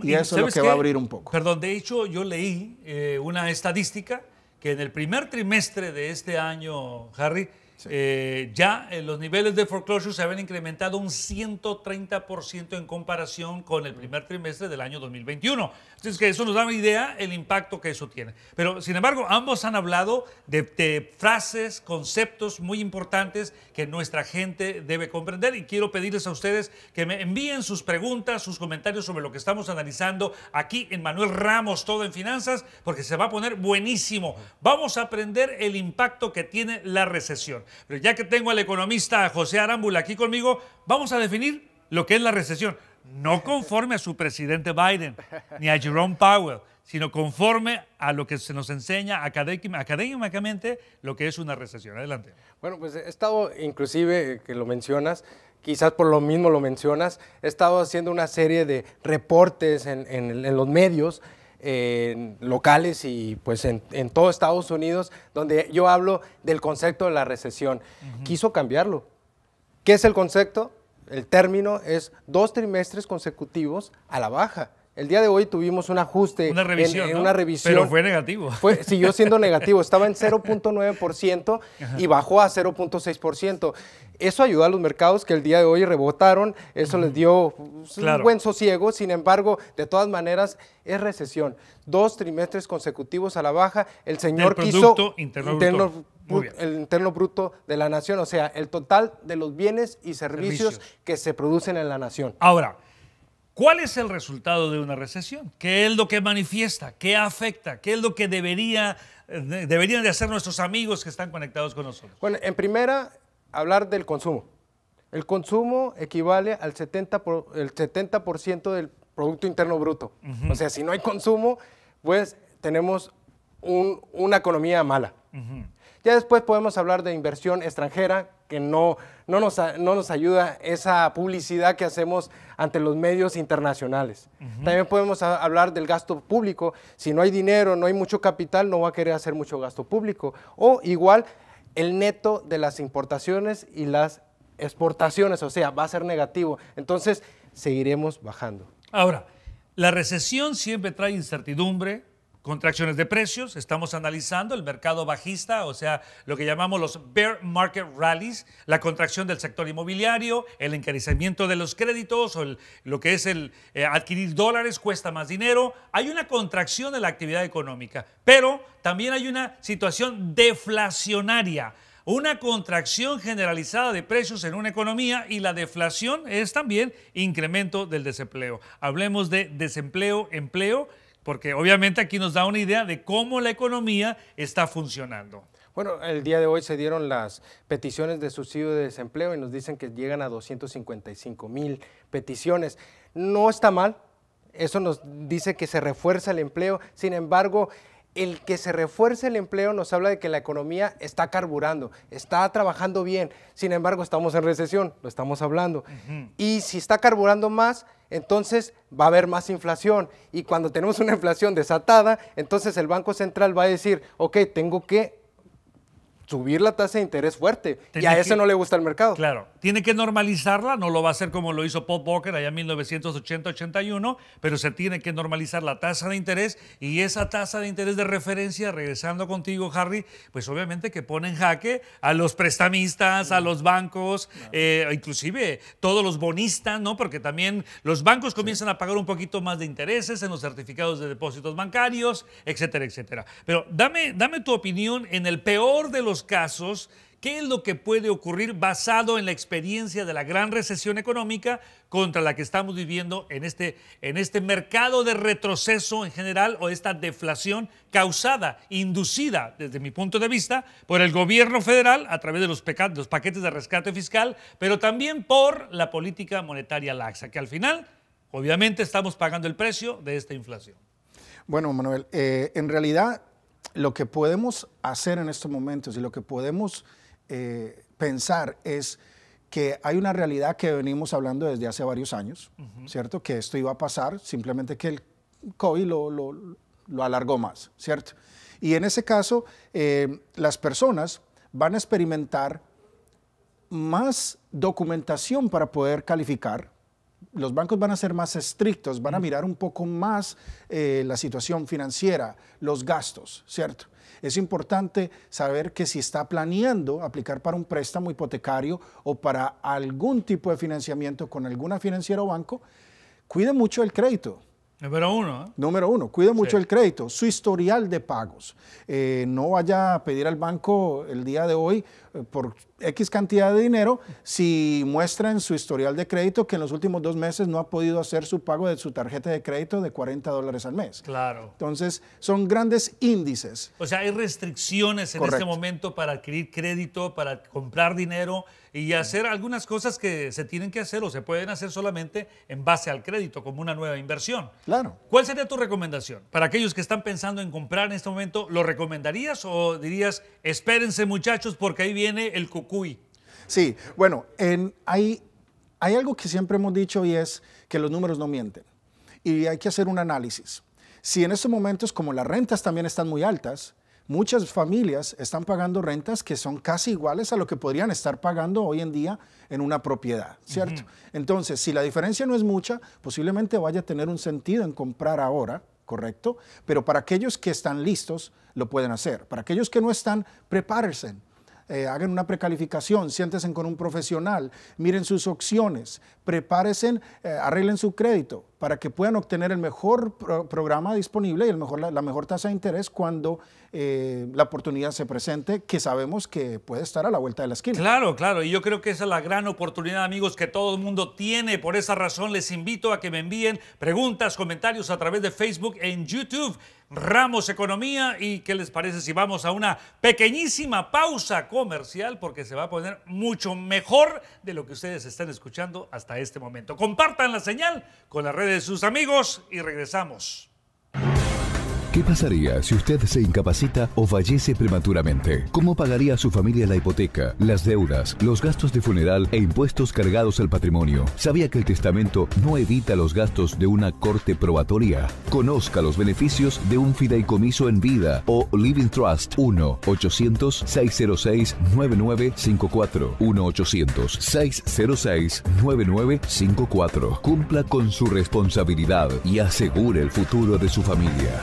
y, eso es lo que va a abrir un poco. Perdón, de hecho yo leí eh, una estadística que en el primer trimestre de este año, Harry, eh, ya eh, los niveles de foreclosure se habían incrementado un 130% en comparación con el mm. primer trimestre del año 2021. Entonces, que eso nos da una idea el impacto que eso tiene. Pero, sin embargo, ambos han hablado de frases, conceptos muy importantes que nuestra gente debe comprender y quiero pedirles a ustedes que me envíen sus preguntas, sus comentarios sobre lo que estamos analizando aquí en Manuel Ramos, todo en finanzas, porque se va a poner buenísimo. Vamos a aprender el impacto que tiene la recesión. Pero ya que tengo al economista José Arámbula aquí conmigo, vamos a definir lo que es la recesión. No conforme a su presidente Biden ni a Jerome Powell, sino conforme a lo que se nos enseña académicamente lo que es una recesión. Adelante. Bueno, pues he estado, inclusive, eh, que lo mencionas, quizás por lo mismo lo mencionas, he estado haciendo una serie de reportes en, en los medios en locales y pues en, todo Estados Unidos, donde yo hablo del concepto de la recesión. Quiso cambiarlo. ¿Qué es el concepto? El término es dos trimestres consecutivos a la baja. El día de hoy tuvimos un ajuste. En, una revisión. Pero fue negativo. Fue, siguió siendo negativo. Estaba en 0.9% y bajó a 0.6%. Eso ayudó a los mercados que el día de hoy rebotaron. Eso les dio pues, un buen sosiego. Sin embargo, de todas maneras, es recesión. Dos trimestres consecutivos a la baja. El señor quiso. Interno el interno bruto de la nación, o sea, el total de los bienes y servicios. que se producen en la nación. Ahora. ¿Cuál es el resultado de una recesión? ¿Qué es lo que manifiesta? ¿Qué afecta? ¿Qué es lo que debería, eh, deberían de hacer nuestros amigos que están conectados con nosotros? Bueno, en primera, hablar del consumo. El consumo equivale al 70%, del Producto Interno Bruto. O sea, si no hay consumo, pues tenemos una economía mala. Ya después podemos hablar de inversión extranjera, que no, no, nos, ayuda esa publicidad que hacemos ante los medios internacionales. También podemos hablar del gasto público. Si no hay dinero, no hay mucho capital, no va a querer hacer mucho gasto público. O igual el neto de las importaciones y las exportaciones, o sea, va a ser negativo. Entonces, seguiremos bajando. Ahora, la recesión siempre trae incertidumbre, contracciones de precios, estamos analizando el mercado bajista, o sea, lo que llamamos los bear market rallies, la contracción del sector inmobiliario, el encarecimiento de los créditos o lo que es el eh, adquirir dólares cuesta más dinero. Hay una contracción de la actividad económica, pero también hay una situación deflacionaria una contracción generalizada de precios en una economía y la deflación es también incremento del desempleo. Hablemos de desempleo, empleo porque obviamente aquí nos da una idea de cómo la economía está funcionando. Bueno, el día de hoy se dieron las peticiones de subsidio de desempleo y nos dicen que llegan a 255 mil peticiones. No está mal, eso nos dice que se refuerza el empleo, sin embargo, el que se refuerce el empleo nos habla de que la economía está carburando, está trabajando bien. Sin embargo, estamos en recesión, lo estamos hablando. Y si está carburando más, entonces va a haber más inflación. Y cuando tenemos una inflación desatada, entonces el Banco Central va a decir, ok, tengo que subir la tasa de interés fuerte. y a ese no le gusta el mercado. Claro, tiene que normalizarla, no lo va a hacer como lo hizo Paul Walker allá en 1980-81, pero se tiene que normalizar la tasa de interés y esa tasa de interés de referencia, regresando contigo, Harry, pues obviamente que pone en jaque a los prestamistas, a mm. los bancos, eh, inclusive todos los bonistas, ¿no? Porque también los bancos comienzan a pagar un poquito más de intereses en los certificados de depósitos bancarios, etcétera, etcétera. Pero dame, dame tu opinión en el peor de los casos, ¿qué es lo que puede ocurrir basado en la experiencia de la gran recesión económica contra la que estamos viviendo en este, en este mercado de retroceso en general o esta deflación causada, inducida, desde mi punto de vista, por el gobierno federal a través de los, paquetes de rescate fiscal, pero también por la política monetaria laxa, que al final, obviamente, estamos pagando el precio de esta inflación? Bueno, Manuel, eh, en realidad lo que podemos hacer en estos momentos y lo que podemos eh, pensar es que hay una realidad que venimos hablando desde hace varios años, ¿cierto? Que esto iba a pasar, simplemente que el COVID lo, lo, alargó más, ¿cierto? Y en ese caso, eh, las personas van a experimentar más documentación para poder calificar, los bancos van a ser más estrictos, van a mirar un poco más eh, la situación financiera, los gastos, ¿cierto? Es importante saber que si está planeando aplicar para un préstamo hipotecario o para algún tipo de financiamiento con alguna financiera o banco, cuide mucho el crédito. Número uno. ¿eh? Número uno, cuide mucho el crédito, su historial de pagos. Eh, no vaya a pedir al banco el día de hoy por X cantidad de dinero si muestra en su historial de crédito que en los últimos dos meses no ha podido hacer su pago de su tarjeta de crédito de 40 dólares al mes. Claro. Entonces, son grandes índices. O sea, hay restricciones en este momento para adquirir crédito, para comprar dinero y hacer algunas cosas que se tienen que hacer o se pueden hacer solamente en base al crédito, como una nueva inversión. Claro. ¿Cuál sería tu recomendación? Para aquellos que están pensando en comprar en este momento, ¿lo recomendarías o dirías, espérense muchachos porque ahí viene tiene el cucuy. Sí, bueno, hay, hay algo que siempre hemos dicho y es que los números no mienten y hay que hacer un análisis. Si en estos momentos, como las rentas también están muy altas, muchas familias están pagando rentas que son casi iguales a lo que podrían estar pagando hoy en día en una propiedad, ¿cierto? Entonces, si la diferencia no es mucha, posiblemente vaya a tener un sentido en comprar ahora, ¿correcto? Pero para aquellos que están listos, lo pueden hacer. Para aquellos que no están, prepárense eh, hagan una precalificación, siéntense con un profesional, miren sus opciones, prepárense, eh, arreglen su crédito para que puedan obtener el mejor programa disponible y el mejor, la, mejor tasa de interés cuando eh, la oportunidad se presente, que sabemos que puede estar a la vuelta de la esquina. Claro, claro, y yo creo que esa es la gran oportunidad, amigos, que todo el mundo tiene. Por esa razón les invito a que me envíen preguntas, comentarios a través de Facebook e en YouTube. Ramos Economía. ¿Y qué les parece si vamos a una pequeñísima pausa comercial? Porque se va a poner mucho mejor de lo que ustedes están escuchando hasta este momento. Compartan la señal con las redes de sus amigos y regresamos. ¿Qué pasaría si usted se incapacita o fallece prematuramente? ¿Cómo pagaría a su familia la hipoteca, las deudas, los gastos de funeral e impuestos cargados al patrimonio? ¿Sabía que el testamento no evita los gastos de una corte probatoria? Conozca los beneficios de un fideicomiso en vida o Living Trust 1-800-606-9954. 1-800-606-9954. Cumpla con su responsabilidad y asegure el futuro de su familia.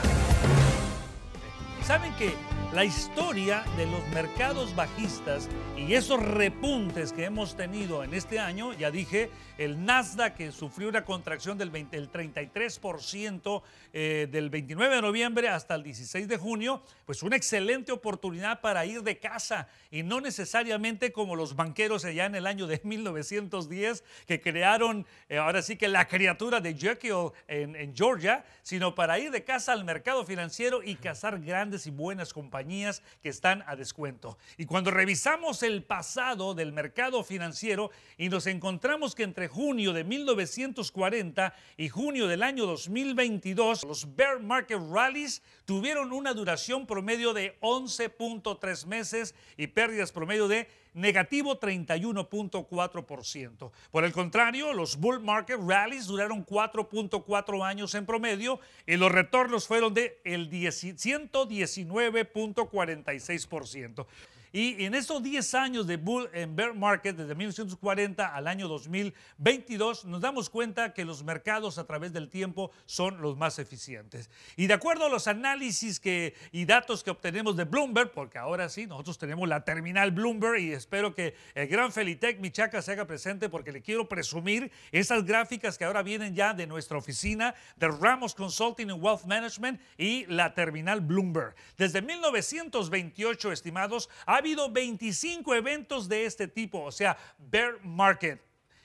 ¿Saben qué? la historia de los mercados bajistas y esos repuntes que hemos tenido en este año, ya dije, el Nasdaq que sufrió una contracción del 33% eh, del 29 de noviembre hasta el 16 de junio, pues una excelente oportunidad para ir de casa y no necesariamente como los banqueros allá en el año de 1910 que crearon eh, ahora sí que la criatura de Jekyll en, en Georgia, sino para ir de casa al mercado financiero y cazar grandes y buenas compañías que están a descuento. Y cuando revisamos el pasado del mercado financiero y nos encontramos que entre junio de 1940 y junio del año 2022, los bear market rallies tuvieron una duración promedio de 11.3 meses y pérdidas promedio de negativo 31.4%. Por el contrario, los bull market rallies duraron 4.4 años en promedio y los retornos fueron de el 119.46%. Y en estos 10 años de bull and bear market, desde 1940 al año 2022, nos damos cuenta que los mercados a través del tiempo son los más eficientes. Y de acuerdo a los análisis que, y datos que obtenemos de Bloomberg, porque ahora sí, nosotros tenemos la terminal Bloomberg y espero que el gran Felitec Michaca se haga presente porque le quiero presumir esas gráficas que ahora vienen ya de nuestra oficina de Ramos Consulting and Wealth Management y la terminal Bloomberg. Desde 1928, estimados, ha habido 25 eventos de este tipo, o sea, bear market.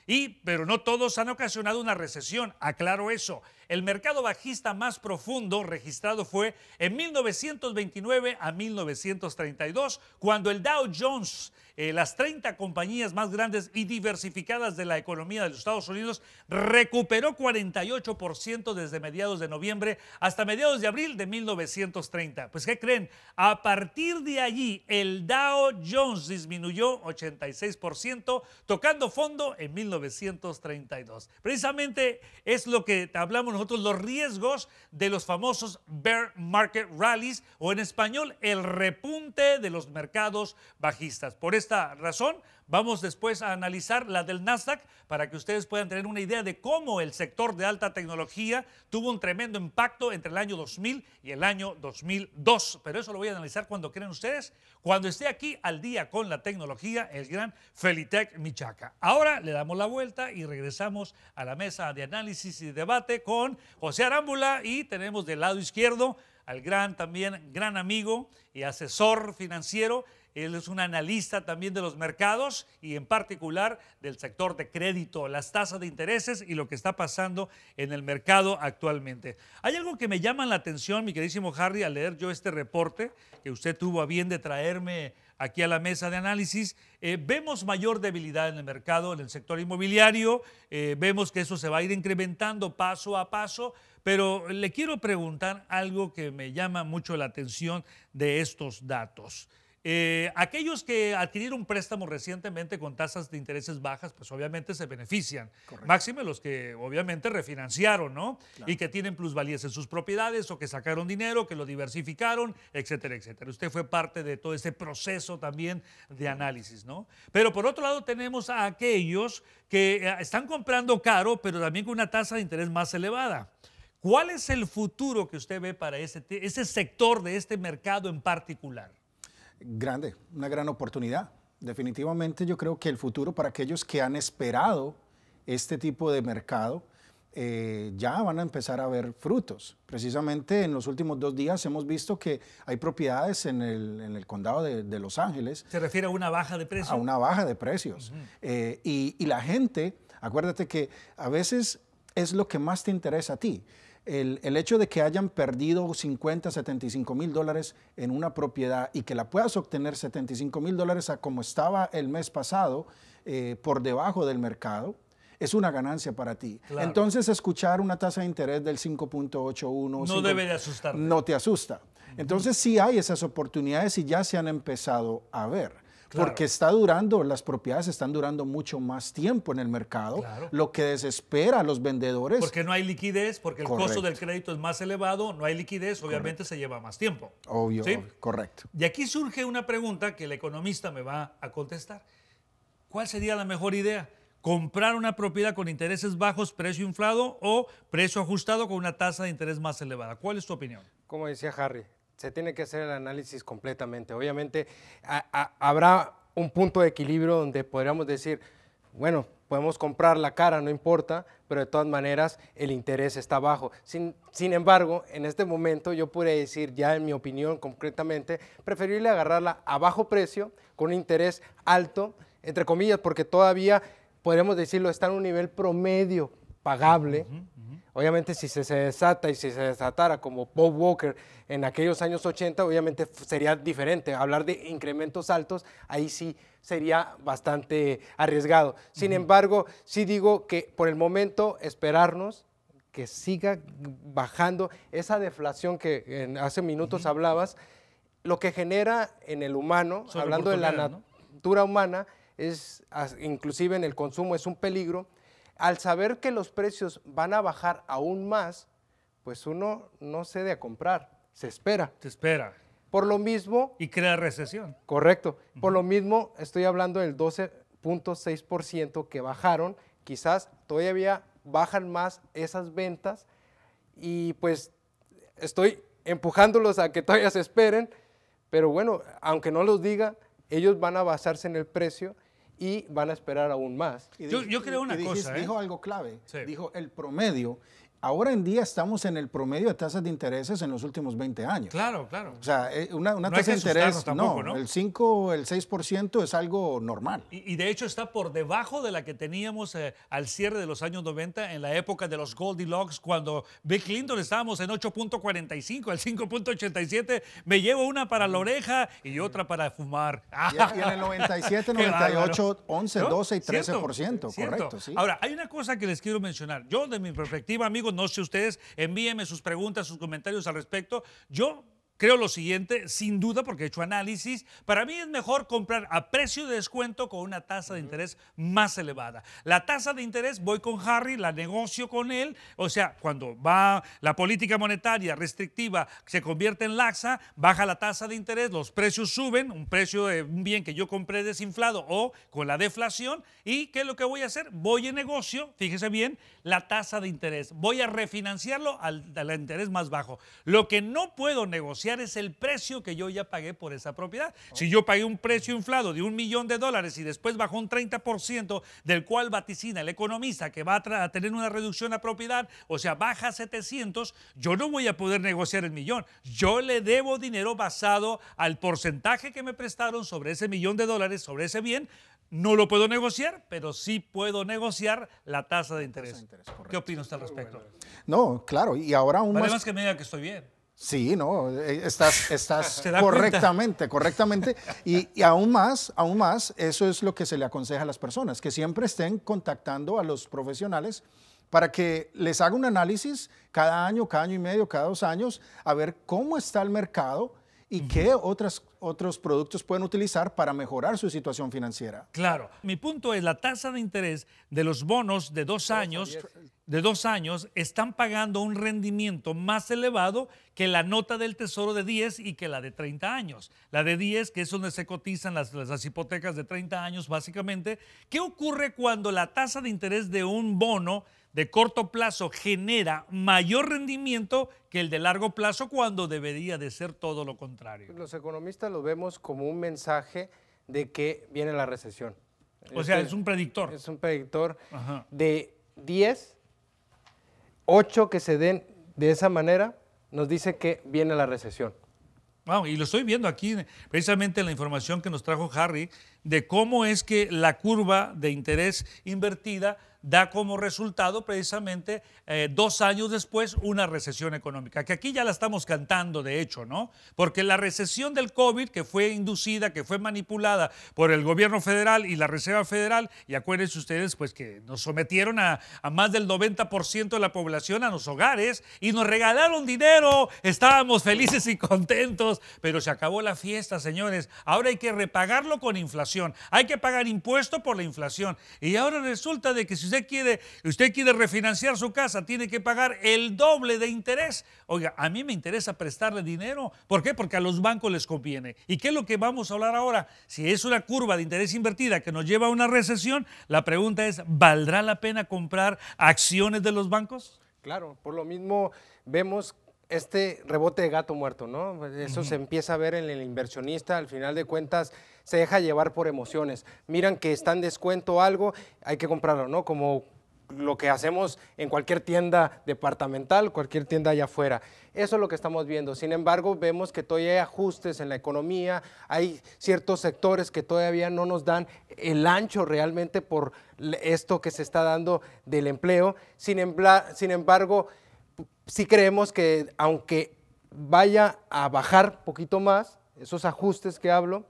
Y, pero no todos han ocasionado una recesión, aclaro eso. El mercado bajista más profundo registrado fue en 1929 a 1932, cuando el Dow Jones, eh, las 30 compañías más grandes y diversificadas de la economía de los Estados Unidos, recuperó 48% desde mediados de noviembre hasta mediados de abril de 1930. Pues, ¿qué creen? A partir de allí, el Dow Jones disminuyó 86%, tocando fondo en 1932. Precisamente es lo que hablamos nosotros los riesgos de los famosos bear market rallies o en español el repunte de los mercados bajistas. Por esta razón, Vamos después a analizar la del Nasdaq para que ustedes puedan tener una idea de cómo el sector de alta tecnología tuvo un tremendo impacto entre el año 2000 y el año 2002. Pero eso lo voy a analizar cuando creen ustedes, cuando esté aquí al día con la tecnología, el gran Felitec Michaca. Ahora le damos la vuelta y regresamos a la mesa de análisis y debate con José Arámbula y tenemos del lado izquierdo al gran también, gran amigo y asesor financiero él es un analista también de los mercados y en particular del sector de crédito, las tasas de intereses y lo que está pasando en el mercado actualmente. Hay algo que me llama la atención, mi queridísimo Harry, al leer yo este reporte que usted tuvo a bien de traerme aquí a la mesa de análisis, eh, vemos mayor debilidad en el mercado, en el sector inmobiliario, eh, vemos que eso se va a ir incrementando paso a paso, pero le quiero preguntar algo que me llama mucho la atención de estos datos. Eh, aquellos que adquirieron préstamo recientemente con tasas de intereses bajas, pues obviamente se benefician. Máximo los que obviamente refinanciaron, ¿no? Y que tienen plusvalías en sus propiedades o que sacaron dinero, que lo diversificaron, etcétera, etcétera. Usted fue parte de todo ese proceso también de análisis, ¿no? Pero por otro lado tenemos a aquellos que eh, están comprando caro, pero también con una tasa de interés más elevada. ¿Cuál es el futuro que usted ve para ese sector de este mercado en particular? grande, una gran oportunidad. Definitivamente yo creo que el futuro para aquellos que han esperado este tipo de mercado, eh, ya van a empezar a ver frutos. Precisamente en los últimos dos días hemos visto que hay propiedades en el, condado de, Los Ángeles. ¿Se refiere a una baja de precios? A una baja de precios. Eh, y la gente, acuérdate que a veces es lo que más te interesa a ti el, hecho de que hayan perdido 50, 75 mil dólares en una propiedad y que la puedas obtener 75 mil dólares a como estaba el mes pasado, eh, por debajo del mercado, es una ganancia para ti. Entonces, escuchar una tasa de interés del 5.81 no debe de asustar. No te asusta. Entonces, sí hay esas oportunidades y ya se han empezado a ver. Porque está durando, las propiedades están durando mucho más tiempo en el mercado, lo que desespera a los vendedores. Porque no hay liquidez, porque el costo del crédito es más elevado, no hay liquidez, obviamente se lleva más tiempo. obvio, correcto. Y aquí surge una pregunta que el economista me va a contestar. ¿Cuál sería la mejor idea? ¿Comprar una propiedad con intereses bajos, precio inflado o precio ajustado con una tasa de interés más elevada? ¿Cuál es tu opinión? Como decía Harry, se tiene que hacer el análisis completamente. Obviamente habrá un punto de equilibrio donde podríamos decir, bueno, podemos comprar la cara, no importa, pero de todas maneras el interés está bajo. Sin, embargo, en este momento yo podría decir, ya en mi opinión concretamente, preferirle agarrarla a bajo precio, con un interés alto, entre comillas, porque todavía, podríamos decirlo, está en un nivel promedio pagable. Obviamente si se, desata y si se desatara como Bob Walker en aquellos años 80, obviamente sería diferente. Hablar de incrementos altos, ahí sí sería bastante arriesgado. Sin embargo, sí digo que por el momento esperarnos que siga bajando esa deflación que hace minutos hablabas, lo que genera en el humano, hablando de la natura humana, es inclusive en el consumo es un peligro al saber que los precios van a bajar aún más, pues uno no cede a comprar, se espera. Se espera. Por lo mismo... Y crea recesión. Correcto. Por lo mismo, estoy hablando del 12.6% que bajaron. Quizás todavía bajan más esas ventas y pues estoy empujándolos a que todavía se esperen, pero bueno, aunque no los diga, ellos van a basarse en el precio y van a esperar aún más. yo, creo una cosa. ¿eh? Dijo algo clave. Dijo, el promedio Ahora en día estamos en el promedio de tasas de intereses en los últimos 20 años. Claro, claro. O sea, eh, una, tasa de interés, tampoco, no, no, el 5, el 6% es algo normal. Y, de hecho está por debajo de la que teníamos eh, al cierre de los años 90 en la época de los Goldilocks, cuando Bill Clinton estábamos en 8.45, al 5.87 me llevo una para la oreja y otra para fumar. Y, en el 97, 98, 11, 12 y 13%, correcto. ¿sí? Ahora, hay una cosa que les quiero mencionar. Yo, de mi perspectiva, amigos, no sé ustedes, envíenme sus preguntas, sus comentarios al respecto. Yo Creo lo siguiente, sin duda, porque he hecho análisis, para mí es mejor comprar a precio de descuento con una tasa de interés más elevada. La tasa de interés voy con Harry, la negocio con él, o sea, cuando va la política monetaria restrictiva se convierte en laxa, baja la tasa de interés, los precios suben, un precio de un bien que yo compré desinflado o con la deflación, y ¿qué es lo que voy a hacer? Voy en negocio, fíjese bien, la tasa de interés, voy a refinanciarlo al, al interés más bajo. Lo que no puedo negociar es el precio que yo ya pagué por esa propiedad. Si yo pagué un precio inflado de un millón de dólares y después bajó un 30%, del cual vaticina el economista que va a, tener una reducción a propiedad, o sea, baja 700, yo no voy a poder negociar el millón. Yo le debo dinero basado al porcentaje que me prestaron sobre ese millón de dólares, sobre ese bien. No lo puedo negociar, pero sí puedo negociar la tasa de interés. ¿Qué opina usted al respecto? No, claro, y ahora un... Además que me diga que estoy bien. Sí, no, eh, estás, estás correctamente, correctamente. Y, aún más, aún más, eso es lo que se le aconseja a las personas, que siempre estén contactando a los profesionales para que les haga un análisis cada año, cada año y medio, cada dos años, a ver cómo está el mercado y qué otras, otros productos pueden utilizar para mejorar su situación financiera. Claro, mi punto es la tasa de interés de los bonos de dos años de dos años están pagando un rendimiento más elevado que la nota del Tesoro de 10 y que la de 30 años. La de 10, que es donde se cotizan las, hipotecas de 30 años básicamente. ¿Qué ocurre cuando la tasa de interés de un bono de corto plazo genera mayor rendimiento que el de largo plazo cuando debería de ser todo lo contrario? Los economistas lo vemos como un mensaje de que viene la recesión. O sea, este es un predictor. Es un predictor de 10 ocho que se den de esa manera, nos dice que viene la recesión. y lo estoy viendo aquí, precisamente en la información que nos trajo Harry, de cómo es que la curva de interés invertida da como resultado precisamente eh, dos años después una recesión económica, que aquí ya la estamos cantando de hecho, ¿no? Porque la recesión del COVID, que fue inducida, que fue manipulada por el gobierno federal y la Reserva Federal, y acuérdense ustedes, pues que nos sometieron a, a más del 90% de la población a los hogares y nos regalaron dinero, estábamos felices y contentos, pero se acabó la fiesta, señores, ahora hay que repagarlo con inflación hay que pagar impuesto por la inflación. Y ahora resulta de que si usted quiere, usted quiere refinanciar su casa, tiene que pagar el doble de interés. Oiga, a mí me interesa prestarle dinero. ¿Por qué? Porque a los bancos les conviene. ¿Y qué es lo que vamos a hablar ahora? Si es una curva de interés invertida que nos lleva a una recesión, la pregunta es, ¿valdrá la pena comprar acciones de los bancos? Claro, por lo mismo vemos este rebote de gato muerto, ¿no? Eso se empieza a ver en el inversionista, al final de cuentas se deja llevar por emociones. Miran que está en descuento algo, hay que comprarlo, ¿no? Como lo que hacemos en cualquier tienda departamental, cualquier tienda allá afuera. Eso es lo que estamos viendo. Sin embargo, vemos que todavía hay ajustes en la economía, hay ciertos sectores que todavía no nos dan el ancho realmente por esto que se está dando del empleo. Sin, sin embargo, sí creemos que aunque vaya a bajar poquito más, esos ajustes que hablo,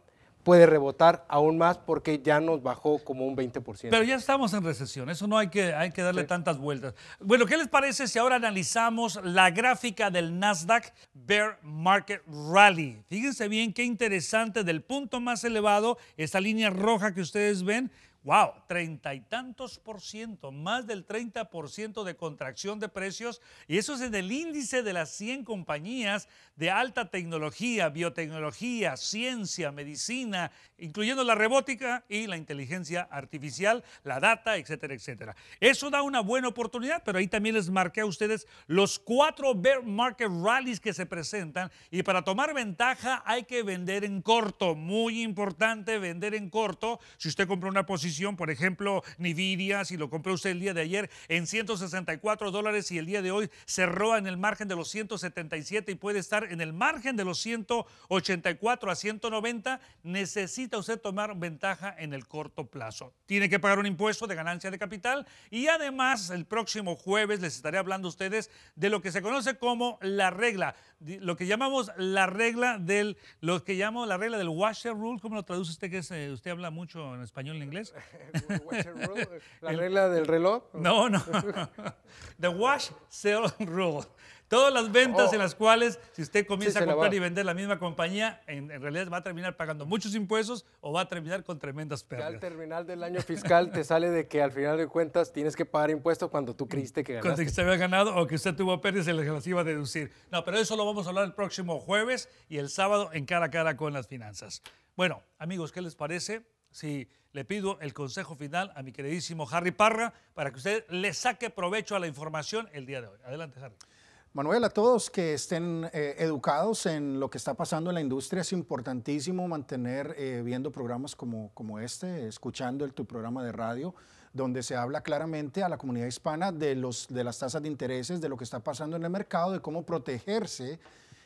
puede rebotar aún más porque ya nos bajó como un 20%. Pero ya estamos en recesión, eso no hay que, hay que darle tantas vueltas. Bueno, ¿qué les parece si ahora analizamos la gráfica del Nasdaq Bear Market Rally? Fíjense bien qué interesante, del punto más elevado, esta línea roja que ustedes ven, wow, treinta y tantos por ciento, más del 30 por ciento de contracción de precios, y eso es en el índice de las 100 compañías de alta tecnología, biotecnología, ciencia, medicina, incluyendo la robótica y la inteligencia artificial, la data, etcétera, etcétera. Eso da una buena oportunidad, pero ahí también les marqué a ustedes los cuatro bear market rallies que se presentan, y para tomar ventaja hay que vender en corto, muy importante vender en corto. Si usted compra una posición, por ejemplo, Nvidia, si lo compró usted el día de ayer, en 164 dólares y el día de hoy cerró en el margen de los 177 y puede estar en el margen de los 184 a 190, necesita usted tomar ventaja en el corto plazo. Tiene que pagar un impuesto de ganancia de capital y además el próximo jueves les estaré hablando a ustedes de lo que se conoce como la regla, lo que llamamos la regla del, lo que llamo la regla del washer rule, ¿cómo lo traduce usted que eh, usted habla mucho en español en inglés? ¿La regla del reloj? No, no. The wash sale rule. Todas las ventas en oh. las cuales, si usted comienza a comprar y vender la misma compañía, en, realidad va a terminar pagando muchos impuestos o va a terminar con tremendas pérdidas. al terminal del año fiscal te sale de que al final de cuentas tienes que pagar impuestos cuando tú creíste que ganaste. Cuando que usted había ganado o que usted tuvo pérdidas y las iba a deducir. No, pero eso lo vamos a hablar el próximo jueves y el sábado en cara a cara con las finanzas. Bueno, amigos, ¿qué les parece? Si le pido el consejo final a mi queridísimo Harry Parra para que usted le saque provecho a la información el día de hoy. Adelante, Harry. Manuel, a todos que estén eh, educados en lo que está pasando en la industria, es importantísimo mantener eh, viendo programas como, como este, escuchando el, tu programa de radio, donde se habla claramente a la comunidad hispana de, los, de las tasas de intereses, de lo que está pasando en el mercado, de cómo protegerse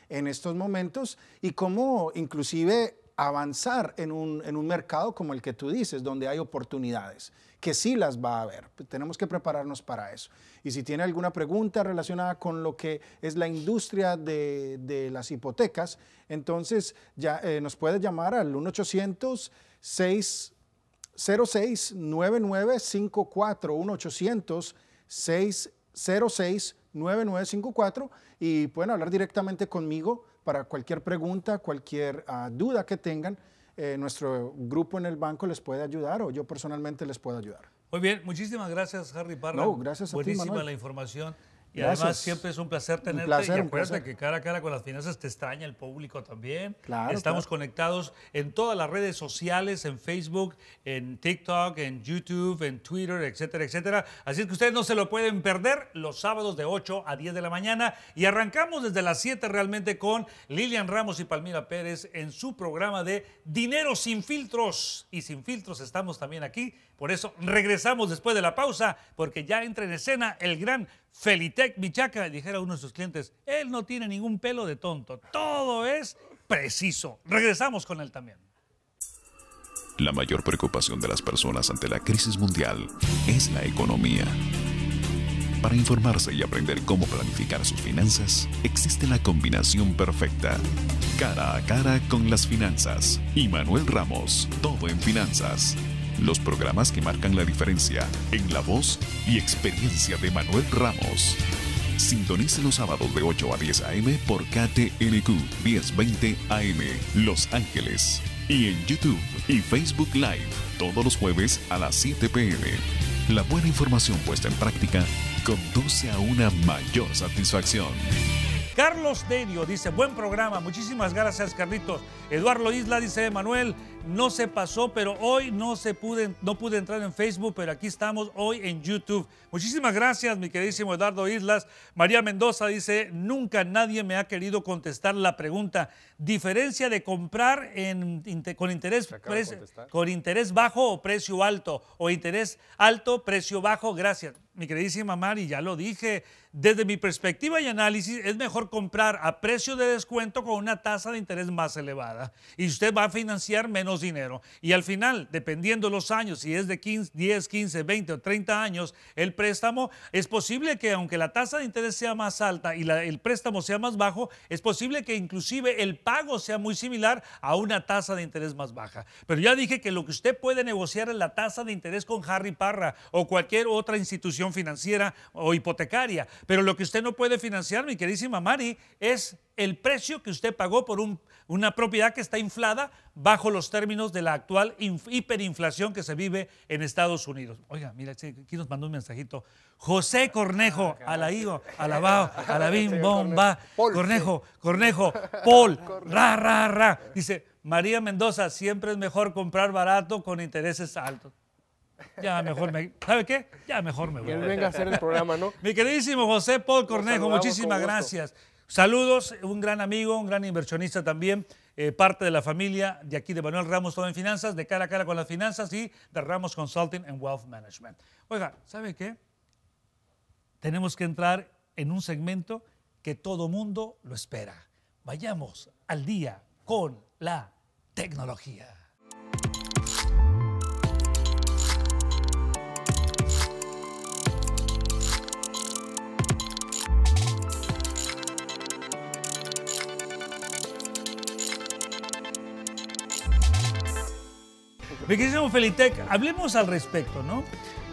en estos momentos y cómo inclusive avanzar en un, mercado como el que tú dices, donde hay oportunidades, que sí las va a haber. Pues tenemos que prepararnos para eso. Y si tiene alguna pregunta relacionada con lo que es la industria de, las hipotecas, entonces ya eh, nos puede llamar al 1 800 606 9954 1 800 606 9954 y pueden hablar directamente conmigo para cualquier pregunta, cualquier ah, duda que tengan, eh, nuestro grupo en el banco les puede ayudar o yo personalmente les puedo ayudar. Muy bien, muchísimas gracias Harry Parra. No, gracias a la información. Y además siempre es un placer tenerte. Un placer, y acuérdate que cara a cara con las finanzas te extraña el público también. Claro, Estamos conectados en todas las redes sociales, en Facebook, en TikTok, en YouTube, en Twitter, etcétera, etcétera. Así es que ustedes no se lo pueden perder los sábados de 8 a 10 de la mañana. Y arrancamos desde las 7 realmente con Lilian Ramos y Palmira Pérez en su programa de Dinero sin filtros. Y sin filtros estamos también aquí. Por eso regresamos después de la pausa, porque ya entra en escena el gran Felitec Michaca, dijera uno de sus clientes, él no tiene ningún pelo de tonto, todo es preciso. Regresamos con él también. La mayor preocupación de las personas ante la crisis mundial es la economía. Para informarse y aprender cómo planificar sus finanzas, existe la combinación perfecta. Cara a cara con las finanzas. Y Manuel Ramos, todo en finanzas. Los programas que marcan la diferencia en la voz y experiencia de Manuel Ramos. Sintonice los sábados de 8 a 10 a.m. por KTNQ 1020 AM Los Ángeles. Y en YouTube y Facebook Live todos los jueves a las 7 p.m. La buena información puesta en práctica conduce a una mayor satisfacción. Carlos Denio dice, buen programa, muchísimas gracias Carlitos. Eduardo Isla dice, Manuel, no se pasó, pero hoy no, se pude, no pude entrar en Facebook, pero aquí estamos hoy en YouTube. Muchísimas gracias, mi queridísimo Eduardo Islas. María Mendoza dice, nunca nadie me ha querido contestar la pregunta diferencia de comprar con, interés, con interés bajo o precio alto, o interés alto, precio bajo, gracias. Mi queridísima Mari, ya lo dije, desde mi perspectiva y análisis es mejor comprar a precio de descuento con una tasa de interés más elevada y usted va a financiar menos dinero. Y al final, dependiendo los años, si es de 15, 10, 15, 20 o 30 años, el préstamo, es posible que aunque la tasa de interés sea más alta y el préstamo sea más bajo, es posible que inclusive el pago sea muy similar a una tasa de interés más baja. Pero ya dije que lo que usted puede negociar es la tasa de interés con Harry Parra o cualquier otra institución financiera o hipotecaria. Pero lo que usted no puede financiar, mi queridísima Mari, es el precio que usted pagó por una propiedad que está inflada bajo los términos de la actual hiperinflación que se vive en Estados Unidos. Oiga, mira, aquí nos mandó un mensajito. José Cornejo, ah, a la alabim, bomba, Cornejo, Cornejo, Paul, ra, ra, ra. Dice, María Mendoza, siempre es mejor comprar barato con intereses altos. Ya mejor me. ¿Sabe qué? Ya mejor me voy. Que venga a hacer el programa, ¿no? Mi queridísimo José Paul Cornejo, muchísimas gracias. Saludos, un gran amigo, un gran inversionista también, eh, parte de la familia de aquí de Manuel Ramos Todo en Finanzas, de cara a cara con las finanzas y de Ramos Consulting and Wealth Management. Oiga, ¿sabe qué? Tenemos que entrar en un segmento que todo mundo lo espera. Vayamos al día con la tecnología. Mi Felitec, hablemos al respecto, ¿no?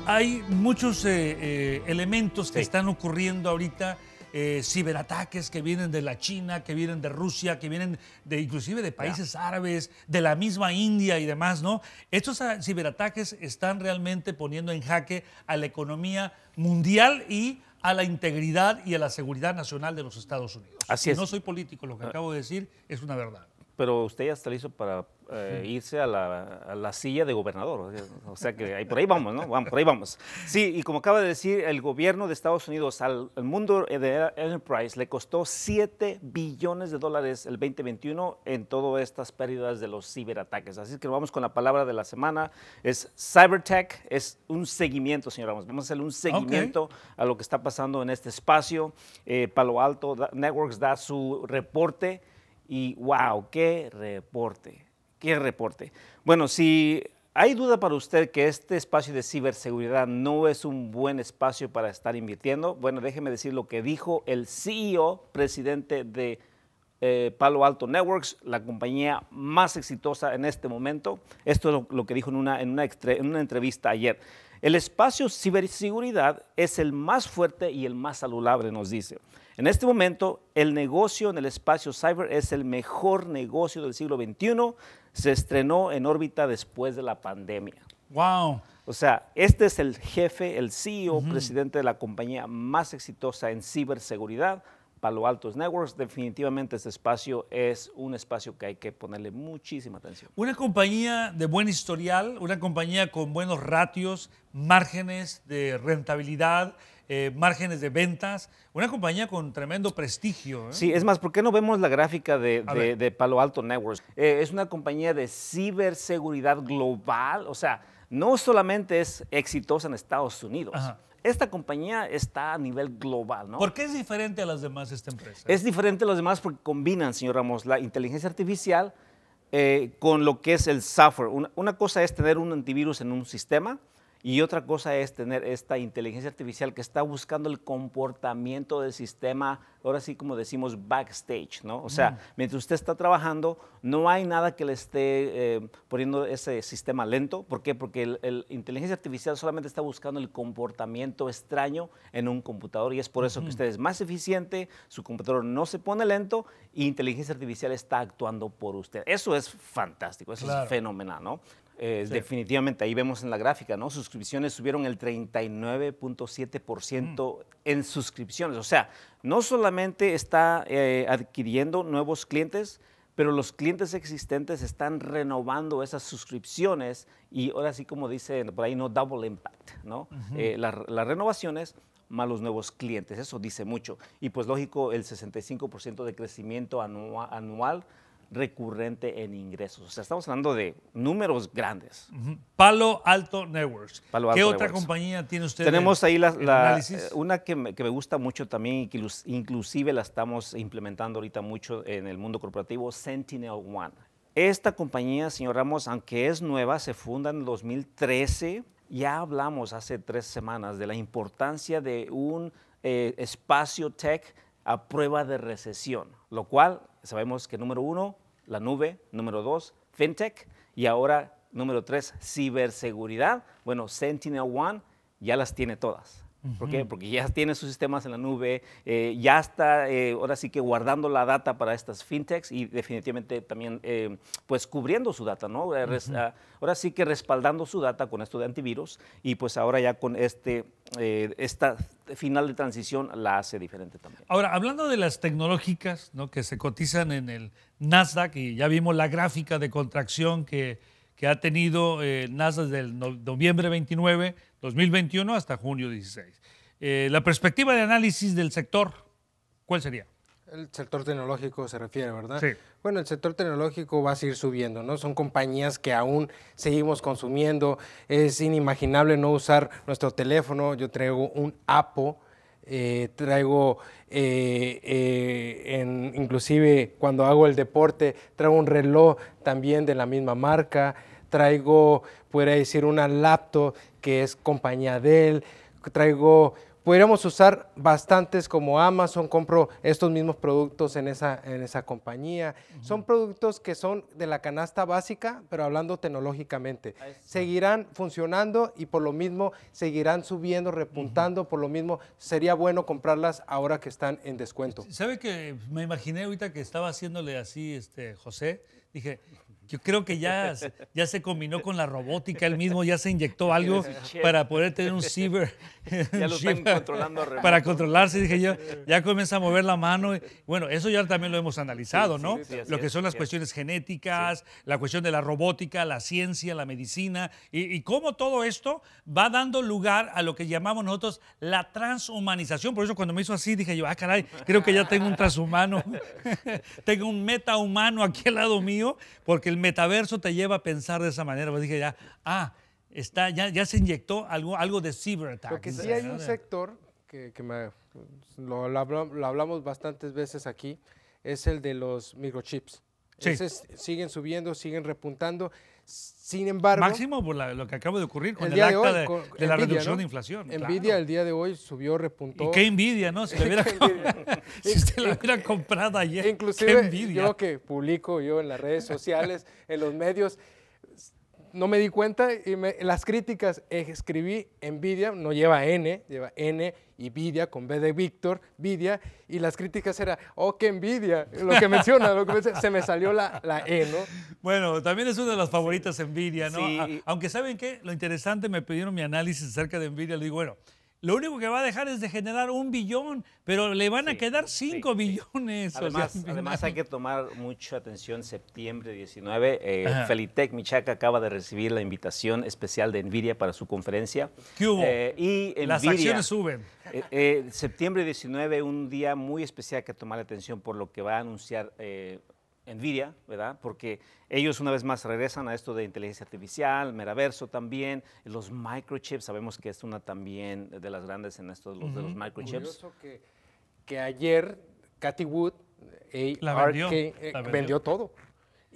Hay muchos eh, eh, elementos que están ocurriendo ahorita. Eh, ciberataques que vienen de la China, que vienen de Rusia, que vienen de inclusive de países árabes, de la misma India y demás, ¿no? Estos ah, ciberataques están realmente poniendo en jaque a la economía mundial y a la integridad y a la seguridad nacional de los Estados Unidos. Así es. No soy político, lo que ah. acabo de decir es una verdad pero usted ya está listo para eh, irse a la, a la, silla de gobernador. O sea que ahí, por ahí vamos, ¿no? Vamos, por ahí vamos. Sí, y como acaba de decir, el gobierno de Estados Unidos al, mundo de Enterprise le costó 7 billones de dólares el 2021 en todas estas pérdidas de los ciberataques. Así que vamos con la palabra de la semana. Es Cybertech, es un seguimiento, señor Ramos. Vamos a hacer un seguimiento a lo que está pasando en este espacio. Eh, Palo Alto Networks da su reporte. Y wow, qué reporte, qué reporte. Bueno, si hay duda para usted que este espacio de ciberseguridad no es un buen espacio para estar invirtiendo, bueno, déjeme decir lo que dijo el CEO, presidente de eh, Palo Alto Networks, la compañía más exitosa en este momento. Esto es lo, que dijo en una, en una entrevista ayer. El espacio ciberseguridad es el más fuerte y el más saludable, nos dice. En este momento, el negocio en el espacio cyber es el mejor negocio del siglo XXI. Se estrenó en órbita después de la pandemia. ¡Wow! O sea, este es el jefe, el CEO, presidente de la compañía más exitosa en ciberseguridad, Palo Altos Networks, definitivamente este espacio es un espacio que hay que ponerle muchísima atención. Una compañía de buen historial, una compañía con buenos ratios, márgenes de rentabilidad, eh, márgenes de ventas, una compañía con tremendo prestigio. ¿eh? Sí, es más, ¿por qué no vemos la gráfica de, Palo Alto Networks? Eh, es una compañía de ciberseguridad global, o sea, no solamente es exitosa en Estados Unidos. Esta compañía está a nivel global, ¿no? ¿Por qué es diferente a las demás esta empresa? Es diferente a las demás porque combinan, señor Ramos, la inteligencia artificial, con lo que es el software. una, cosa es tener un antivirus en un sistema y otra cosa es tener esta inteligencia artificial que está buscando el comportamiento del sistema, ahora sí como decimos backstage, ¿no? O sea, mientras usted está trabajando, no hay nada que le esté eh, poniendo ese sistema lento. ¿Por qué? Porque la inteligencia artificial solamente está buscando el comportamiento extraño en un computador y es por eso que usted es más eficiente, su computador no se pone lento y inteligencia artificial está actuando por usted. Eso es fantástico, eso es fenomenal, ¿no? Eh, definitivamente, ahí vemos en la gráfica, ¿no? Suscripciones subieron el 39.7% mm. en suscripciones. O sea, no solamente está eh, adquiriendo nuevos clientes, pero los clientes existentes están renovando esas suscripciones y ahora sí, como dice por ahí, no double impact, ¿no? Eh, las renovaciones más los nuevos clientes, eso dice mucho. Y pues lógico, el 65% de crecimiento anual recurrente en ingresos. O sea, estamos hablando de números grandes. Palo Alto Networks. Palo Alto ¿Qué otra compañía tiene usted? Tenemos ahí la, eh, una que me, gusta mucho también que inclusive la estamos implementando ahorita mucho en el mundo corporativo, Sentinel One. Esta compañía, señor Ramos, aunque es nueva, se funda en 2013. Ya hablamos hace tres semanas de la importancia de un eh, espacio tech a prueba de recesión, lo cual sabemos que número uno, la nube, número dos, fintech, y ahora número tres, ciberseguridad. Bueno, Sentinel One ya las tiene todas. ¿Por Porque ya tiene sus sistemas en la nube, eh, ya está eh, ahora sí que guardando la data para estas fintechs y definitivamente también eh, pues cubriendo su data, ¿no? Ah, ahora sí que respaldando su data con esto de antivirus y pues ahora ya con este, esta final de transición la hace diferente también. Ahora, hablando de las tecnológicas que se cotizan en el Nasdaq y ya vimos la gráfica de contracción que que ha tenido eh, NASA desde el noviembre 29, 2021 hasta junio 16. Eh, la perspectiva de análisis del sector, ¿cuál sería? El sector tecnológico se refiere, ¿verdad? Sí. Bueno, el sector tecnológico va a seguir subiendo, ¿no? Son compañías que aún seguimos consumiendo. Es inimaginable no usar nuestro teléfono. Yo traigo un APO, eh, traigo en, inclusive cuando hago el deporte, traigo un reloj también de la misma marca, traigo, podría decir, una laptop que es compañía de él, traigo podríamos usar bastantes como Amazon, compro estos mismos productos en esa, en esa compañía. Son productos que son de la canasta básica, pero hablando tecnológicamente. Seguirán funcionando y por lo mismo seguirán subiendo, repuntando, por lo mismo sería bueno comprarlas ahora que están en descuento. ¿Sabe que me imaginé ahorita que estaba haciéndole así este, José? Dije, yo creo que ya, ya se combinó con la robótica, él mismo ya se inyectó algo para poder tener un ciber. Ya lo están controlando Para controlarse, dije yo, ya comienza a mover la mano. Bueno, eso ya también lo hemos analizado, ¿no? lo que son las cuestiones genéticas, la cuestión de la robótica, la ciencia, la medicina, y, y, cómo todo esto va dando lugar a lo que llamamos nosotros la transhumanización. Por eso cuando me hizo así, dije yo, ah, caray, creo que ya tengo un transhumano, tengo un metahumano aquí al lado mío, porque el metaverso te lleva a pensar de esa manera. Pues dije, ya, ah, está, ya, ya se inyectó algo, algo de cyberattack. Porque sí hay un sector que, lo, lo, hablamos bastantes veces aquí, es el de los microchips. Sí. siguen subiendo, siguen repuntando. Sin embargo. Máximo por lo que acaba de ocurrir con el, acta de, de, la reducción de inflación. Envidia el día de hoy subió, repuntó. Y qué envidia, ¿no? Si, hubiera usted la hubiera comprado ayer. Inclusive, qué envidia. yo que publico yo en las redes sociales, en los medios, no me di cuenta y las críticas escribí envidia, no lleva N, lleva N y Vidia con B de Víctor, Vidia, y las críticas era, oh, qué envidia, lo que menciona, lo que se me salió la, la, E, ¿no? Bueno, también es una de las favoritas envidia, ¿no? aunque saben qué? lo interesante, me pidieron mi análisis acerca de envidia, le digo, bueno, lo único que va a dejar es de generar un billón, pero le van a quedar cinco billones. Además, hay que tomar mucha atención septiembre 19. Eh, Felitec Michaca acaba de recibir la invitación especial de Nvidia para su conferencia. ¿Qué hubo? Eh, y Las acciones suben. Eh, septiembre 19, un día muy especial que tomar atención por lo que va a anunciar Envidia, ¿verdad? Porque ellos una vez más regresan a esto de inteligencia artificial, Meraverso también, los microchips, sabemos que es una también de las grandes en esto de los, microchips. Curioso que, ayer Cathy Wood eh, eh, vendió. todo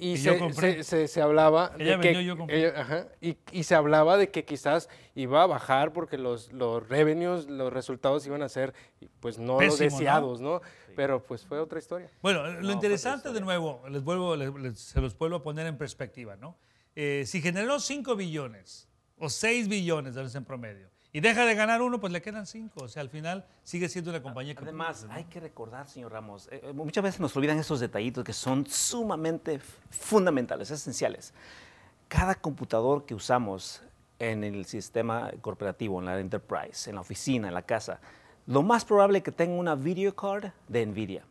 y, se, hablaba de que y, se hablaba de que quizás iba a bajar porque los, los revenues, los resultados iban a ser pues no deseados, ¿no? Pero pues fue otra historia. Bueno, lo interesante de nuevo, les vuelvo, se los vuelvo a poner en perspectiva, ¿no? Eh, si generó 5 billones o 6 billones en promedio y deja de ganar uno, pues le quedan cinco. O sea, al final sigue siendo una compañía que... Además, hay que recordar, señor Ramos, eh, eh, muchas veces nos olvidan esos detallitos que son sumamente fundamentales, esenciales. Cada computador que usamos en el sistema corporativo, en la enterprise, en la oficina, en la casa, lo más probable es que tenga una video card de NVIDIA.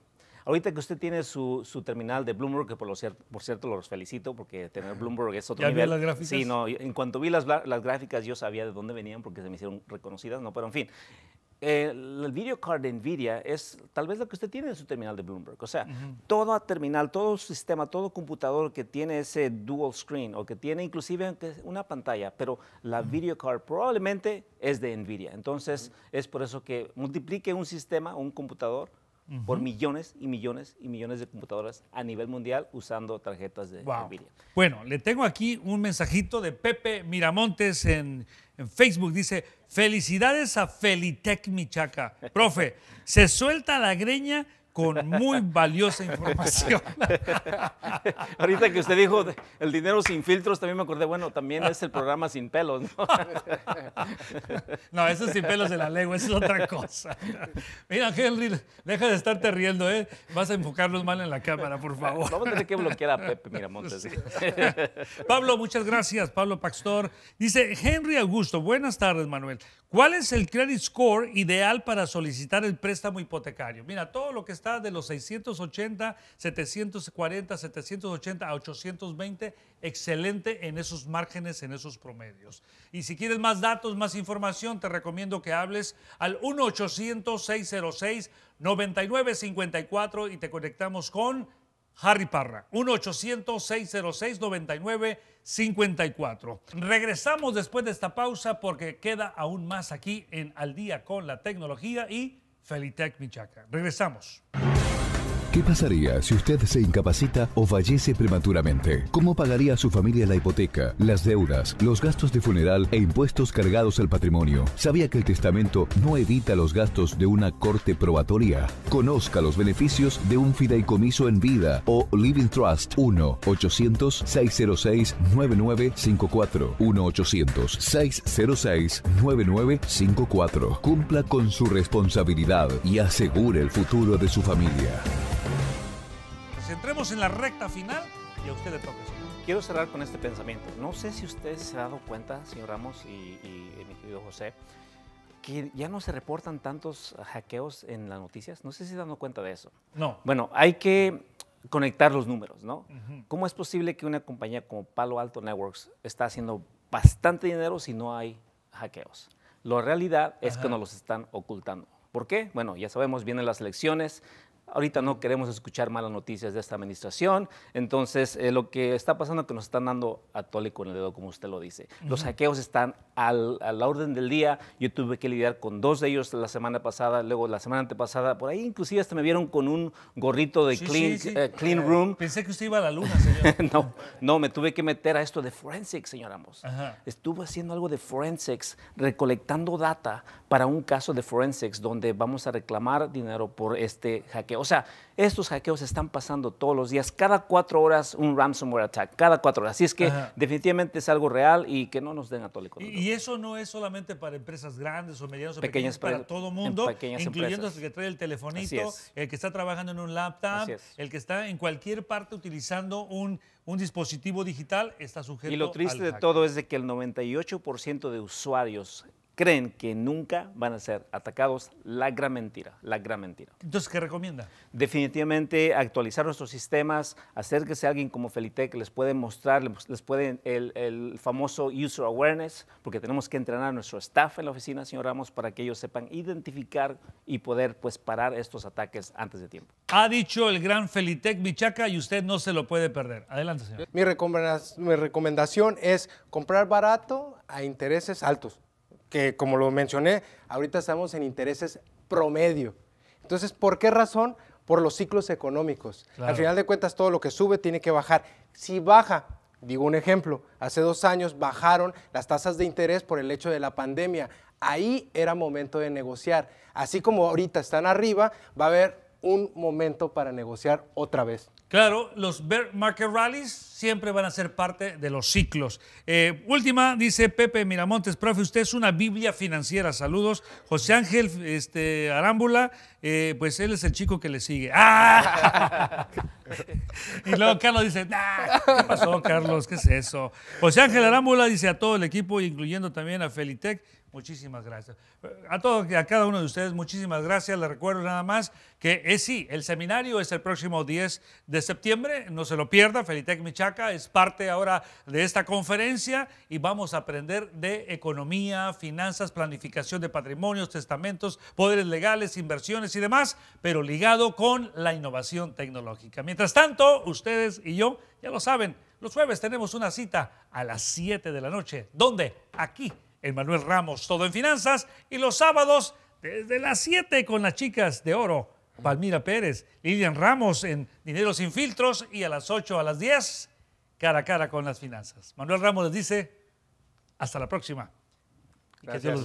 Ahorita que usted tiene su, terminal de Bloomberg, que por, lo cierto, por cierto los felicito porque tener Bloomberg es otro ¿Ya nivel. Vi las gráficas? Sí, no, en cuanto vi las, gráficas yo sabía de dónde venían porque se me hicieron reconocidas, no, pero en fin. Eh, el video card de NVIDIA es tal vez lo que usted tiene en su terminal de Bloomberg. O sea, todo terminal, todo sistema, todo computador que tiene ese dual screen o que tiene inclusive una pantalla, pero la video card probablemente es de NVIDIA. Entonces, es por eso que multiplique un sistema, un computador, por millones y millones y millones de computadoras a nivel mundial usando tarjetas de wow. Bueno, le tengo aquí un mensajito de Pepe Miramontes en, en Facebook. Dice, felicidades a Felitec Michaca. Profe, se suelta la greña con muy valiosa información. Ahorita que usted dijo el dinero sin filtros, también me acordé, bueno, también es el programa sin pelos, ¿no? eso es sin pelos de la lengua, eso es otra cosa. Mira, Henry, deja de estarte riendo, ¿eh? Vas a enfocarlos mal en la cámara, por favor. Vamos a tener que bloquear a Pepe mira, Montes. ¿eh? Pablo, muchas gracias, Pablo Pastor. Dice Henry Augusto, buenas tardes, Manuel. ¿Cuál es el credit score ideal para solicitar el préstamo hipotecario? Mira, todo lo que está de los 680, 740, 780 a 820, excelente en esos márgenes, en esos promedios. Y si quieres más datos, más información, te recomiendo que hables al 1-800-606-9954 y te conectamos con Harry Parra, 1-800-606-9954. Regresamos después de esta pausa porque queda aún más aquí en Al día con la tecnología y Felitec Michaca. Regresamos. ¿Qué pasaría si usted se incapacita o fallece prematuramente? ¿Cómo pagaría a su familia la hipoteca, las deudas, los gastos de funeral e impuestos cargados al patrimonio? ¿Sabía que el testamento no evita los gastos de una corte probatoria? Conozca los beneficios de un fideicomiso en vida o Living Trust 1-800-606-9954. 1-800-606-9954. Cumpla con su responsabilidad y asegure el futuro de su familia. Entremos en la recta final y a usted le toca, Quiero cerrar con este pensamiento. No sé si usted se ha dado cuenta, señor Ramos y, mi querido José, que ya no se reportan tantos hackeos en las noticias. No sé si se dado cuenta de eso. No. Bueno, hay que conectar los números, ¿no? ¿Cómo es posible que una compañía como Palo Alto Networks está haciendo bastante dinero si no hay hackeos? La realidad es que nos los están ocultando. ¿Por qué? Bueno, ya sabemos, vienen las elecciones, ahorita no queremos escuchar malas noticias de esta administración. Entonces, eh, lo que está pasando es que nos están dando a tole con el dedo, como usted lo dice. Los hackeos están a la orden del día. Yo tuve que lidiar con dos de ellos la semana pasada, luego la semana antepasada. Por ahí inclusive hasta me vieron con un gorrito de clean, eh, clean eh, Room. Pensé que usted iba a la luna, señor. no, no, me tuve que meter a esto de forensics, señor Amos. Estuve haciendo algo de forensics, recolectando data para un caso de forensics donde vamos a reclamar dinero por este hackeo o sea, estos hackeos están pasando todos los días, cada cuatro horas un ransomware attack, cada cuatro horas. Así es que definitivamente es algo real y que no nos den a tólico. Y, y, eso no es solamente para empresas grandes o medianas o pequeñas, para todo mundo, incluyendo el que trae el telefonito, el que está trabajando en un laptop, el que está en cualquier parte utilizando un, dispositivo digital, está sujeto a Y lo triste de todo es de que el 98% de usuarios creen que nunca van a ser atacados, la gran mentira, la gran mentira. Entonces, ¿qué recomienda? Definitivamente actualizar nuestros sistemas, hacer que sea alguien como Felitec, les puede mostrar, les puede el, famoso user awareness, porque tenemos que entrenar a nuestro staff en la oficina, señor Ramos, para que ellos sepan identificar y poder pues parar estos ataques antes de tiempo. Ha dicho el gran Felitec Michaca y usted no se lo puede perder. Adelante, señor. Mi recomendación es comprar barato a intereses altos que como lo mencioné, ahorita estamos en intereses promedio. Entonces, ¿por qué razón? Por los ciclos económicos. Al final de cuentas, todo lo que sube tiene que bajar. Si baja, digo un ejemplo, hace dos años bajaron las tasas de interés por el hecho de la pandemia. Ahí era momento de negociar. Así como ahorita están arriba, va a haber un momento para negociar otra vez. Claro, los bear market rallies siempre van a ser parte de los ciclos. Eh, última, dice Pepe Miramontes, profe, usted es una Biblia financiera. Saludos. José Ángel este, Arámbula, eh, pues él es el chico que le sigue. y luego Carlos dice, ¿qué pasó, Carlos? ¿Qué es eso? José Ángel Arámbula dice a todo el equipo, incluyendo también a Felitec, Muchísimas gracias. A todos y a cada uno de ustedes, muchísimas gracias. Les recuerdo nada más que es sí, el seminario es el próximo 10 de septiembre. No se lo pierda. Felitec Michaca es parte ahora de esta conferencia y vamos a aprender de economía, finanzas, planificación de patrimonios, testamentos, poderes legales, inversiones y demás, pero ligado con la innovación tecnológica. Mientras tanto, ustedes y yo ya lo saben, los jueves tenemos una cita a las 7 de la noche. ¿Dónde? Aquí Manuel Ramos, todo en finanzas. Y los sábados, desde las 7 con las chicas de oro, Palmira Pérez, Lilian Ramos en Dinero sin filtros y a las 8 a las 10, cara a cara con las finanzas. Manuel Ramos les dice, hasta la próxima. Gracias,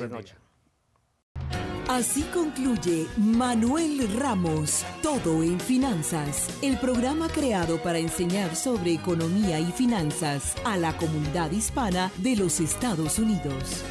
Así concluye Manuel Ramos, Todo en Finanzas, el programa creado para enseñar sobre economía y finanzas a la comunidad hispana de los Estados Unidos.